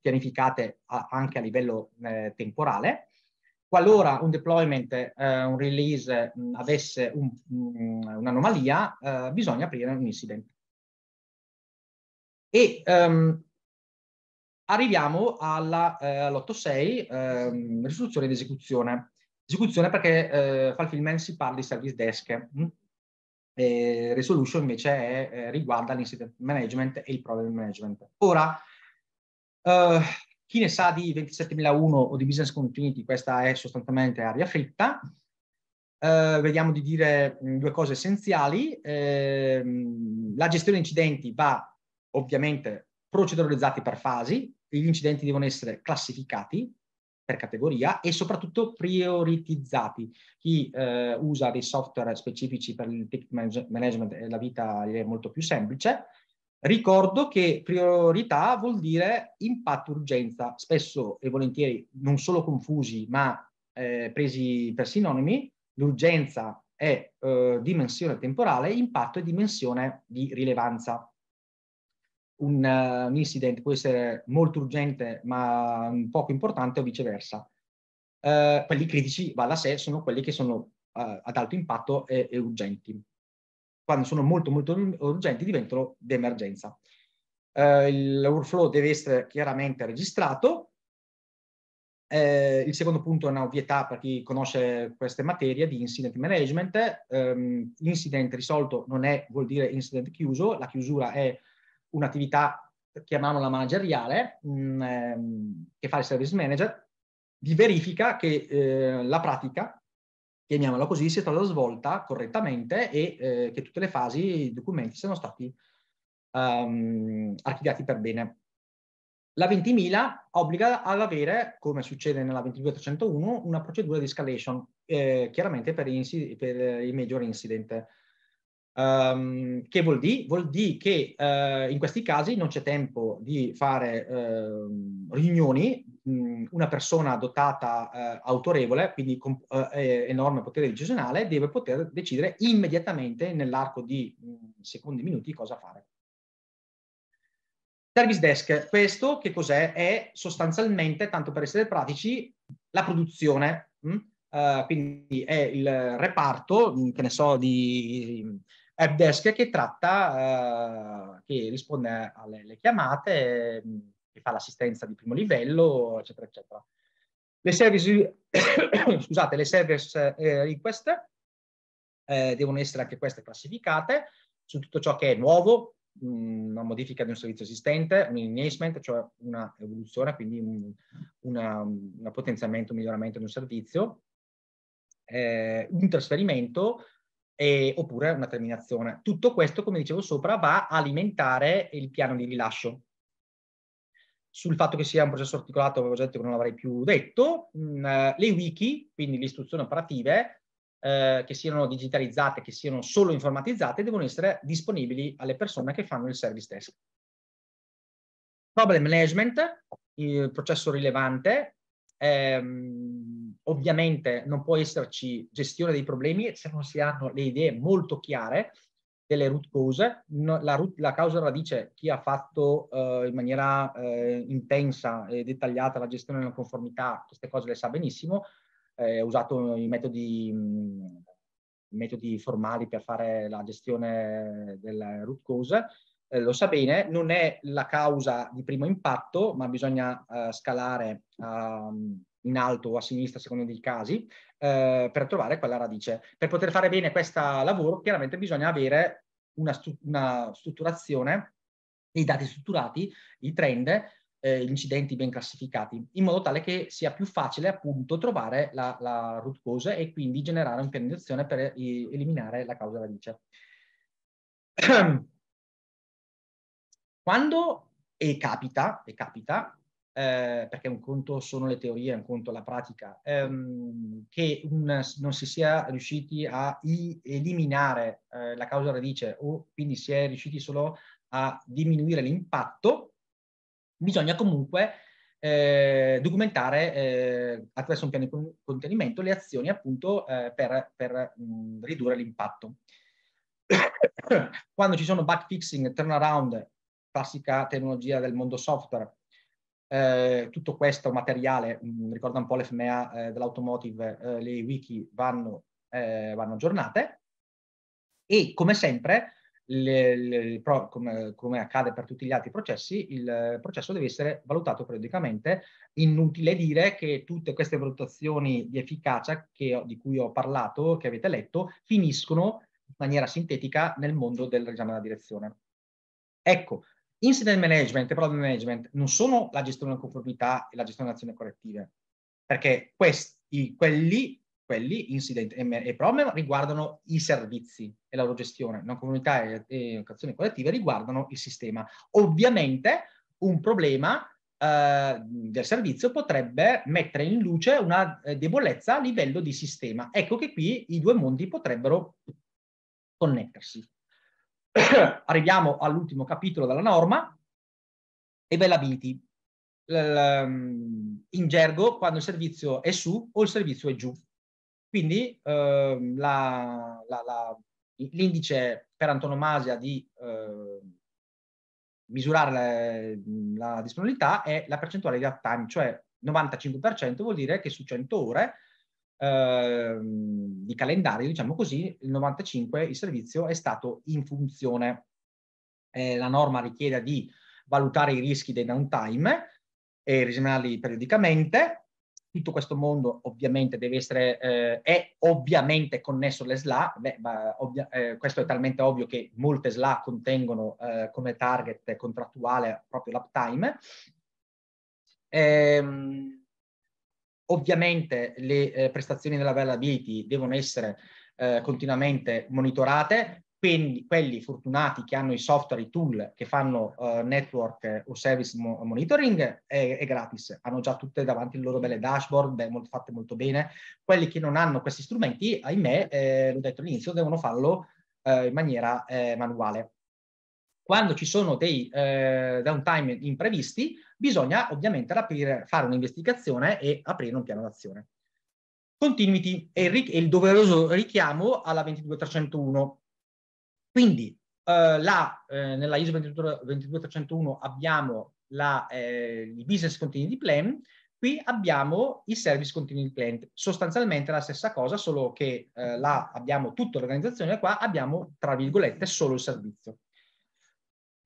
pianificate a, anche a livello eh, temporale. Qualora un deployment, eh, un release mh, mm, avesse un, mh, mm, un'anomalia, eh, bisogna aprire un incident. E ehm, arriviamo all'86, eh, ehm, risoluzione ed esecuzione. Esecuzione perché eh, Fulfillment si parla di service desk. Mh? Mm? eh, Resolution invece è, eh, riguarda l'incident management e il problem management. Ora, eh, chi ne sa di 27001 o di business continuity, questa è sostanzialmente aria fritta. Eh, vediamo di dire mh, mm, due cose essenziali. Ehm, la gestione incidenti va ovviamente proceduralizzata per fasi, gli incidenti devono essere classificati per categoria e soprattutto prioritizzati. Chi eh, usa dei software specifici per il ticket management la vita è molto più semplice. Ricordo che priorità vuol dire impatto urgenza, spesso e volentieri non solo confusi ma eh, presi per sinonimi, l'urgenza è eh, dimensione temporale, impatto è dimensione di rilevanza un, uh, un incident può essere molto urgente ma poco importante o viceversa. Uh, quelli critici, va da sé, sono quelli che sono uh, ad alto impatto e, e, urgenti. Quando sono molto molto urgenti diventano d'emergenza. Uh, il workflow deve essere chiaramente registrato. Uh, il secondo punto è una ovvietà per chi conosce queste materie di incident management. Um, incident risolto non è, vuol dire incident chiuso, la chiusura è un'attività, chiamiamola manageriale, mh, mm, ehm, che fa il service manager, di verifica che eh, la pratica, chiamiamola così, sia stata svolta correttamente e eh, che tutte le fasi, i documenti siano stati um, ehm, archiviati per bene. La 20.000 obbliga ad avere, come succede nella 22.301, una procedura di escalation, eh, chiaramente per, per, i major incident. Um, che vuol dire? Vuol dire che uh, in questi casi non c'è tempo di fare uh, riunioni, mh, una persona dotata uh, autorevole, quindi con eh, enorme potere decisionale, deve poter decidere immediatamente nell'arco di mh, secondi minuti cosa fare. Service desk, questo che cos'è? È sostanzialmente, tanto per essere pratici, la produzione. Mh? Uh, quindi è il reparto, che ne so, di AppDesk che tratta, eh, che risponde alle chiamate, mm, che fa l'assistenza di primo livello, eccetera, eccetera. Le service, scusate, le service eh, request eh, devono essere anche queste classificate su tutto ciò che è nuovo, mh, mm, una modifica di un servizio esistente, un enhancement, cioè una evoluzione, quindi un, una, un potenziamento, un miglioramento di un servizio, eh, un trasferimento, eh, oppure una terminazione. Tutto questo, come dicevo sopra, va a alimentare il piano di rilascio. Sul fatto che sia un processo articolato, avevo detto che non l'avrei più detto, mh, mm, eh, le wiki, quindi le istruzioni operative, eh, che siano digitalizzate, che siano solo informatizzate, devono essere disponibili alle persone che fanno il service desk. Problem management, il processo rilevante, ehm, ovviamente non può esserci gestione dei problemi se non si hanno le idee molto chiare delle root cause, la, root, la, causa radice, chi ha fatto eh, in maniera eh, intensa e dettagliata la gestione della conformità, queste cose le sa benissimo, eh, ha eh, usato i metodi, mh, mm, metodi, formali per fare la gestione delle root cause, eh, lo sa bene, non è la causa di primo impatto, ma bisogna eh, scalare a, mm, in alto o a sinistra, secondo dei casi, eh, per trovare quella radice. Per poter fare bene questo lavoro, chiaramente bisogna avere una, stru- una strutturazione, dei dati strutturati, i trend, eh, gli incidenti ben classificati, in modo tale che sia più facile appunto trovare la, la root cause e quindi generare un piano di azione per eh, eliminare la causa radice. Quando, e capita, e capita, eh, perché un conto sono le teorie, un conto la pratica, ehm, che una, non si sia riusciti a i, eliminare eh, la causa radice o quindi si è riusciti solo a diminuire l'impatto, bisogna comunque eh, documentare eh, attraverso un piano di contenimento le azioni appunto eh, per, per mh, ridurre l'impatto. Quando ci sono bug fixing, turnaround, classica tecnologia del mondo software, eh, tutto questo materiale, mh, mm, ricorda un po' l'FMA eh, dell'automotive, eh, le wiki vanno, eh, vanno, aggiornate e come sempre, le, le, pro, come, come, accade per tutti gli altri processi, il processo deve essere valutato periodicamente. Inutile dire che tutte queste valutazioni di efficacia che, di cui ho parlato, che avete letto, finiscono in maniera sintetica nel mondo del riesame della direzione. Ecco, Incident management e problem management non sono la gestione della conformità e la gestione delle azioni correttive, perché questi, quelli, quelli, incident e problem, riguardano i servizi e la loro gestione, non comunità e, e azioni correttive riguardano il sistema. Ovviamente un problema eh, del servizio potrebbe mettere in luce una eh, debolezza a livello di sistema. Ecco che qui i due mondi potrebbero connettersi. arriviamo all'ultimo capitolo della norma, availability. Ehm, in gergo, quando il servizio è su o il servizio è giù. Quindi eh, la, la, la, l'indice per antonomasia di eh, misurare la, disponibilità è la percentuale di uptime, cioè 95% vuol dire che su 100 ore Ehm, di calendario, diciamo così, il 95 il servizio è stato in funzione. Eh, la norma richiede di valutare i rischi dei downtime e riesaminarli periodicamente. Tutto questo mondo ovviamente deve essere, eh, è ovviamente connesso alle SLA, Beh, ma, ovvia, eh, questo è talmente ovvio che molte SLA contengono eh, come target contrattuale proprio l'uptime. Ehm, Ovviamente le eh, prestazioni dell'availability devono essere eh, continuamente monitorate, quindi quelli fortunati che hanno i software, i tool che fanno eh, network o service mo- monitoring è, è, gratis, hanno già tutte davanti le loro belle dashboard, beh, molto, fatte molto bene. Quelli che non hanno questi strumenti, ahimè, eh, l'ho detto all'inizio, devono farlo eh, in maniera eh, manuale. Quando ci sono dei downtime imprevisti, bisogna ovviamente rapire, fare un'investigazione e aprire un piano d'azione. Continuity e il, il doveroso richiamo alla 22301. Quindi eh, là, eh, nella ISO 22301 abbiamo la, eh, il Business Continuity Plan, qui abbiamo il Service Continuity Plan. Sostanzialmente la stessa cosa, solo che eh, là abbiamo tutta l'organizzazione, qua abbiamo, tra virgolette, solo il servizio.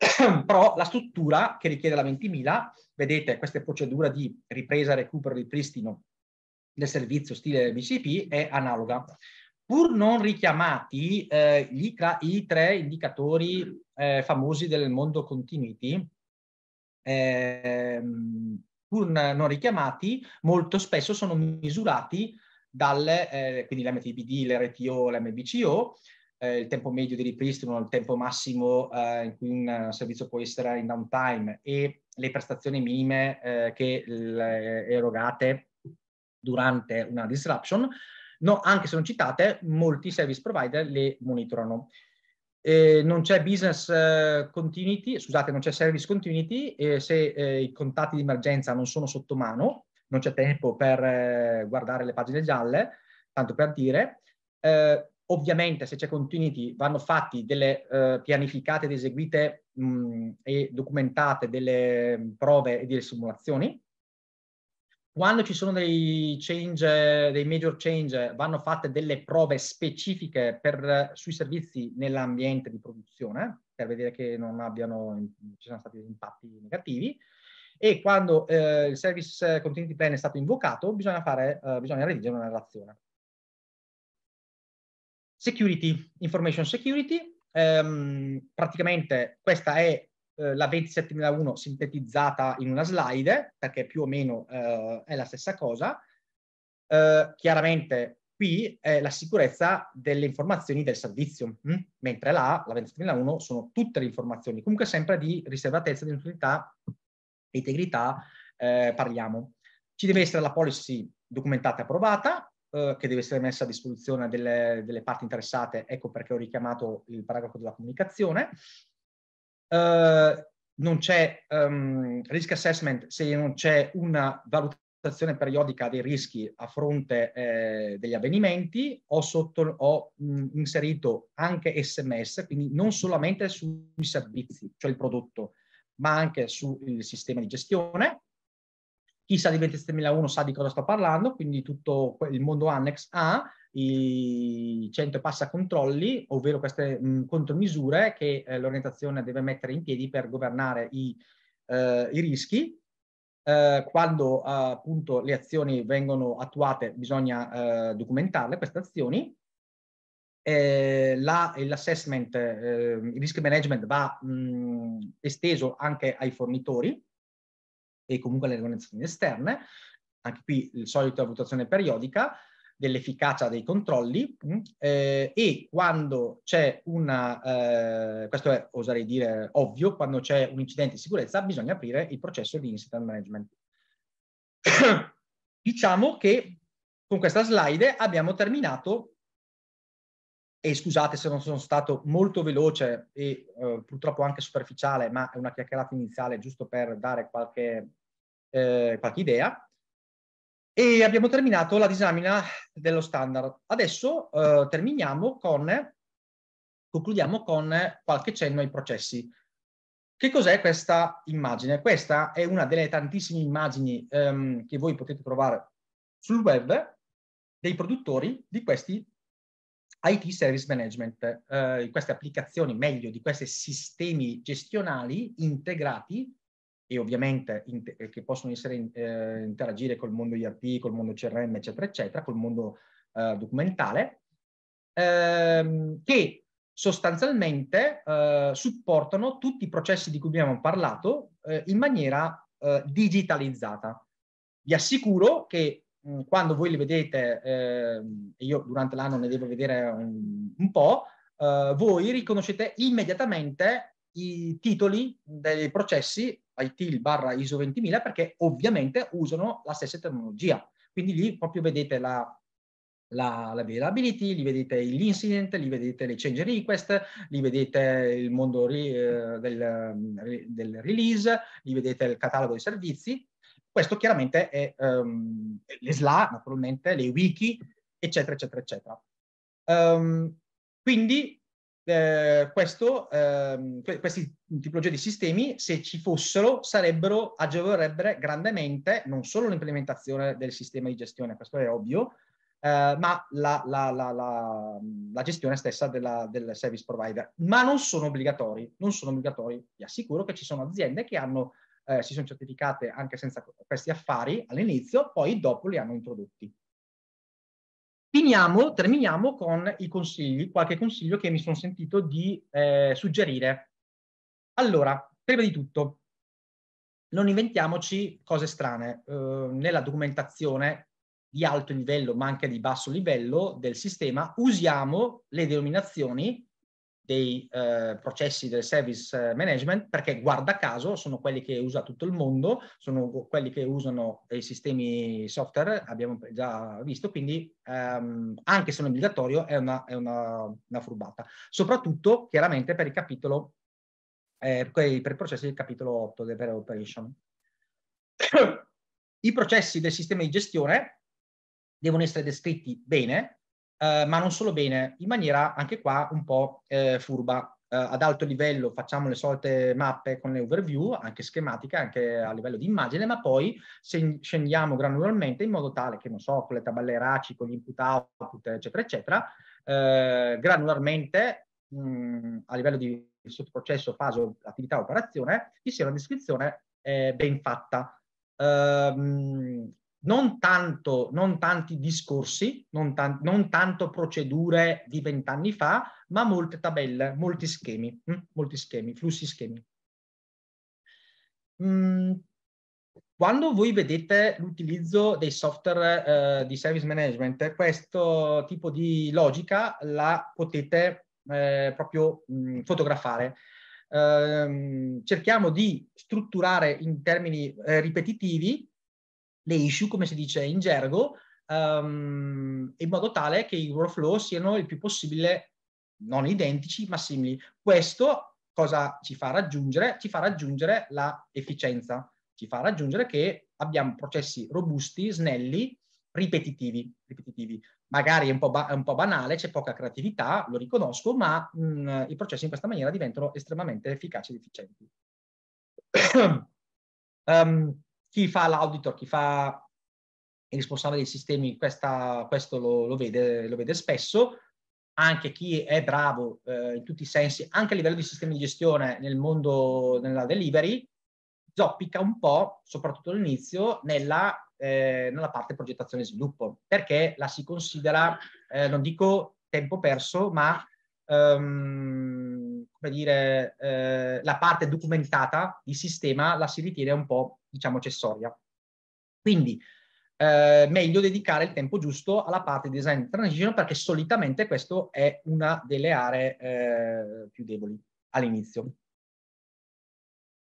però la struttura che richiede la 20.000, vedete queste procedure di ripresa, recupero, ripristino del servizio stile BCP è analoga. Pur non richiamati eh, gli, i tre indicatori eh, famosi del mondo continuity, eh, pur non richiamati, molto spesso sono misurati dalle, eh, quindi l'MTBD, l'RTO, l'MBCO, eh, il tempo medio di ripristino, il tempo massimo eh, in cui un eh, servizio può essere in downtime e le prestazioni minime eh, che erogate durante una disruption, no, anche se non citate, molti service provider le monitorano. Eh, non c'è business eh, continuity, scusate, non c'è service continuity eh, se eh, i contatti di emergenza non sono sotto mano, non c'è tempo per eh, guardare le pagine gialle, tanto per dire. Ovviamente se c'è continuity vanno fatti delle eh, pianificate ed eseguite mh, e documentate delle prove e delle simulazioni. Quando ci sono dei change, dei major change, vanno fatte delle prove specifiche per, sui servizi nell'ambiente di produzione, per vedere che non abbiano, ci siano stati impatti negativi e quando eh, il service continuity plan è stato invocato bisogna, fare, eh, bisogna redigere una relazione. Security, Information Security, ehm, praticamente questa è eh, la 27001 sintetizzata in una slide, perché più o meno eh, è la stessa cosa. Eh, chiaramente qui è la sicurezza delle informazioni del servizio, mh? Hm? mentre là, la 27001, sono tutte le informazioni, comunque sempre di riservatezza, di utilità e integrità eh, parliamo. Ci deve essere la policy documentata e approvata, eh, che deve essere messa a disposizione delle, delle, parti interessate, ecco perché ho richiamato il paragrafo della comunicazione. Eh, non c'è um, risk assessment se non c'è una valutazione periodica dei rischi a fronte eh, degli avvenimenti. Ho, sotto, ho mh, mm, inserito anche sms, quindi non solamente sui servizi, cioè il prodotto, ma anche sul sistema di gestione chi sa di 27001 sa di cosa sto parlando, quindi tutto il mondo Annex ha i 100 passa controlli, ovvero queste mh, contromisure che eh, l'organizzazione deve mettere in piedi per governare i, eh, i rischi. Eh, quando appunto le azioni vengono attuate bisogna eh, documentarle queste azioni. Eh, la, l'assessment, eh, il risk management va mh, esteso anche ai fornitori e comunque alle regolazioni esterne, anche qui il solito valutazione periodica dell'efficacia dei controlli mm, eh, e quando c'è una, eh, questo è oserei dire ovvio, quando c'è un incidente di sicurezza bisogna aprire il processo di incident management. diciamo che con questa slide abbiamo terminato e scusate se non sono stato molto veloce e eh, purtroppo anche superficiale, ma è una chiacchierata iniziale giusto per dare qualche eh, qualche idea. E abbiamo terminato la disamina dello standard. Adesso eh, terminiamo con, concludiamo con qualche cenno ai processi. Che cos'è questa immagine? Questa è una delle tantissime immagini ehm, che voi potete trovare sul web dei produttori di questi IT Service Management, eh, queste applicazioni, meglio di questi sistemi gestionali integrati e ovviamente eh, che possono essere in, eh, interagire col mondo IRP, col mondo CRM, eccetera, eccetera, col mondo eh, documentale, ehm, che sostanzialmente eh, supportano tutti i processi di cui abbiamo parlato eh, in maniera eh, digitalizzata. Vi assicuro che mh, mm, quando voi li vedete, ehm, io durante l'anno ne devo vedere un, un po', voi riconoscete immediatamente i titoli dei processi ITIL barra ISO 20000 perché ovviamente usano la stessa tecnologia. Quindi lì proprio vedete la, la, la availability, lì vedete l'incident, lì vedete le change request, lì vedete il mondo re, eh, del, del, release, lì vedete il catalogo dei servizi. Questo chiaramente è um, le SLA, naturalmente, le wiki, eccetera, eccetera, eccetera. Um, quindi eh, questo, eh, questi tipologie di sistemi, se ci fossero, sarebbero, agevolerebbero grandemente non solo l'implementazione del sistema di gestione, questo è ovvio, eh, ma la, la, la, la, gestione stessa della, del service provider. Ma non sono obbligatori, non sono obbligatori. Vi assicuro che ci sono aziende che hanno, eh, si sono certificate anche senza questi affari all'inizio, poi dopo li hanno introdotti. Finiamo, terminiamo con i consigli, qualche consiglio che mi sono sentito di eh, suggerire. Allora, prima di tutto, non inventiamoci cose strane. Eh, nella documentazione di alto livello, ma anche di basso livello del sistema, usiamo le denominazioni dei eh, processi del service eh, management perché guarda caso sono quelli che usa tutto il mondo, sono quelli che usano i sistemi software, abbiamo già visto, quindi ehm, anche se non è obbligatorio è, una, è una, una furbata. Soprattutto chiaramente per il capitolo, eh, per i processi del capitolo 8 del per operation. I processi del sistema di gestione devono essere descritti bene, eh, ma non solo bene, in maniera anche qua un po' eh, furba. Eh, ad alto livello facciamo le solite mappe con le overview, anche schematiche, anche a livello di immagine, ma poi scendiamo granularmente in modo tale che, non so, con le tabelle RACI, con gli input output, eccetera, eccetera, eh, granularmente mh, mm, a livello di sottoprocesso, fase, attività, operazione, vi sia una descrizione eh, ben fatta. Uh, non tanto, non tanti discorsi, non, tan- non tanto procedure di vent'anni fa, ma molte tabelle, molti schemi, hm? molti schemi, flussi schemi. Mm. Quando voi vedete l'utilizzo dei software eh, di service management, questo tipo di logica la potete eh, proprio mh, mm, fotografare. Ehm, cerchiamo di strutturare in termini eh, ripetitivi le issue, come si dice in gergo, um, in modo tale che i workflow siano il più possibile non identici ma simili. Questo cosa ci fa raggiungere? Ci fa raggiungere l'efficienza, ci fa raggiungere che abbiamo processi robusti, snelli, ripetitivi. ripetitivi. Magari è un, ba- è un, po banale, c'è poca creatività, lo riconosco, ma mh, mm, i processi in questa maniera diventano estremamente efficaci ed efficienti. um, chi fa l'auditor, chi fa il responsabile dei sistemi, questa, questo lo, lo, vede, lo, vede, spesso, anche chi è bravo eh, in tutti i sensi, anche a livello di sistemi di gestione nel mondo della delivery, zoppica un po', soprattutto all'inizio, nella, eh, nella parte progettazione e sviluppo, perché la si considera, eh, non dico tempo perso, ma um, come dire, eh, la parte documentata di sistema la si ritiene un po', diciamo, accessoria. Quindi, eh, meglio dedicare il tempo giusto alla parte di design transition perché solitamente questa è una delle aree eh, più deboli all'inizio.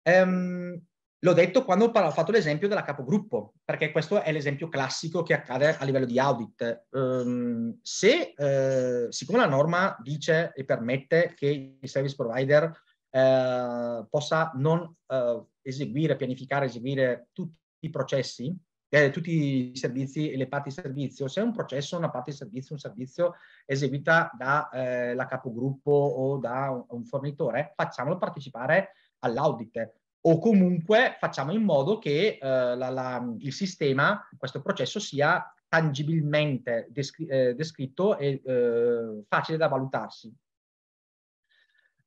Um, L'ho detto quando ho fatto l'esempio della capogruppo, perché questo è l'esempio classico che accade a livello di audit. Um, se, eh, siccome la norma dice e permette che il service provider eh, possa non eh, eseguire, pianificare, eseguire tutti i processi, eh, tutti i servizi e le parti di servizio, se è un processo, una parte di servizio, un servizio eseguita dalla eh, capogruppo o da un, un fornitore, facciamolo partecipare all'audit o comunque facciamo in modo che eh, la, la, il sistema, questo processo sia tangibilmente descri- eh, descritto e eh, facile da valutarsi.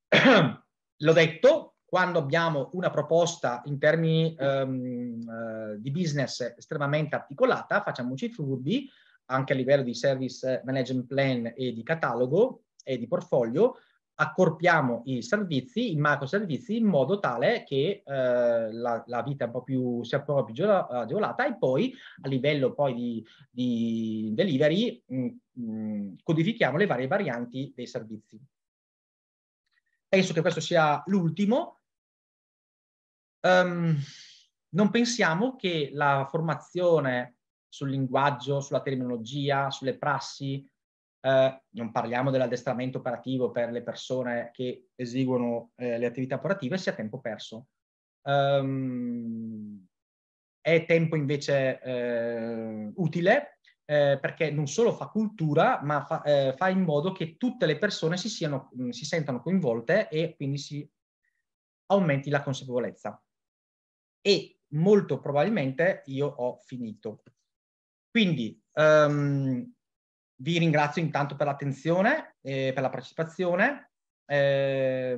L'ho detto, quando abbiamo una proposta in termini ehm, eh, di business estremamente articolata, facciamoci furbi anche a livello di service management plan e di catalogo e di portfolio, accorpiamo i servizi, i macroservizi, in modo tale che eh, la, la, vita un po' più, sia un po' più agevolata e poi a livello poi di, di delivery mh, mm, mh, mm, codifichiamo le varie varianti dei servizi. Penso che questo sia l'ultimo. Um, non pensiamo che la formazione sul linguaggio, sulla terminologia, sulle prassi, eh, non parliamo dell'addestramento operativo per le persone che eseguono eh, le attività operative, sia tempo perso. Um, è tempo invece eh, utile eh, perché non solo fa cultura, ma fa, eh, fa, in modo che tutte le persone si, siano, mm, si sentano coinvolte e quindi si aumenti la consapevolezza. E molto probabilmente io ho finito. Quindi um, vi ringrazio intanto per l'attenzione e per la partecipazione. Eh,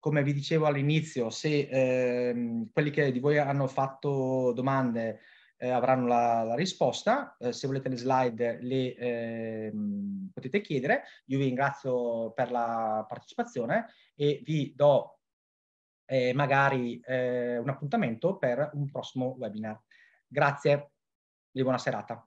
come vi dicevo all'inizio, se eh, quelli che di voi hanno fatto domande eh, avranno la, la risposta, eh, se volete le slide le ehm, potete chiedere. Io vi ringrazio per la partecipazione e vi do eh, magari eh, un appuntamento per un prossimo webinar. Grazie e buona serata.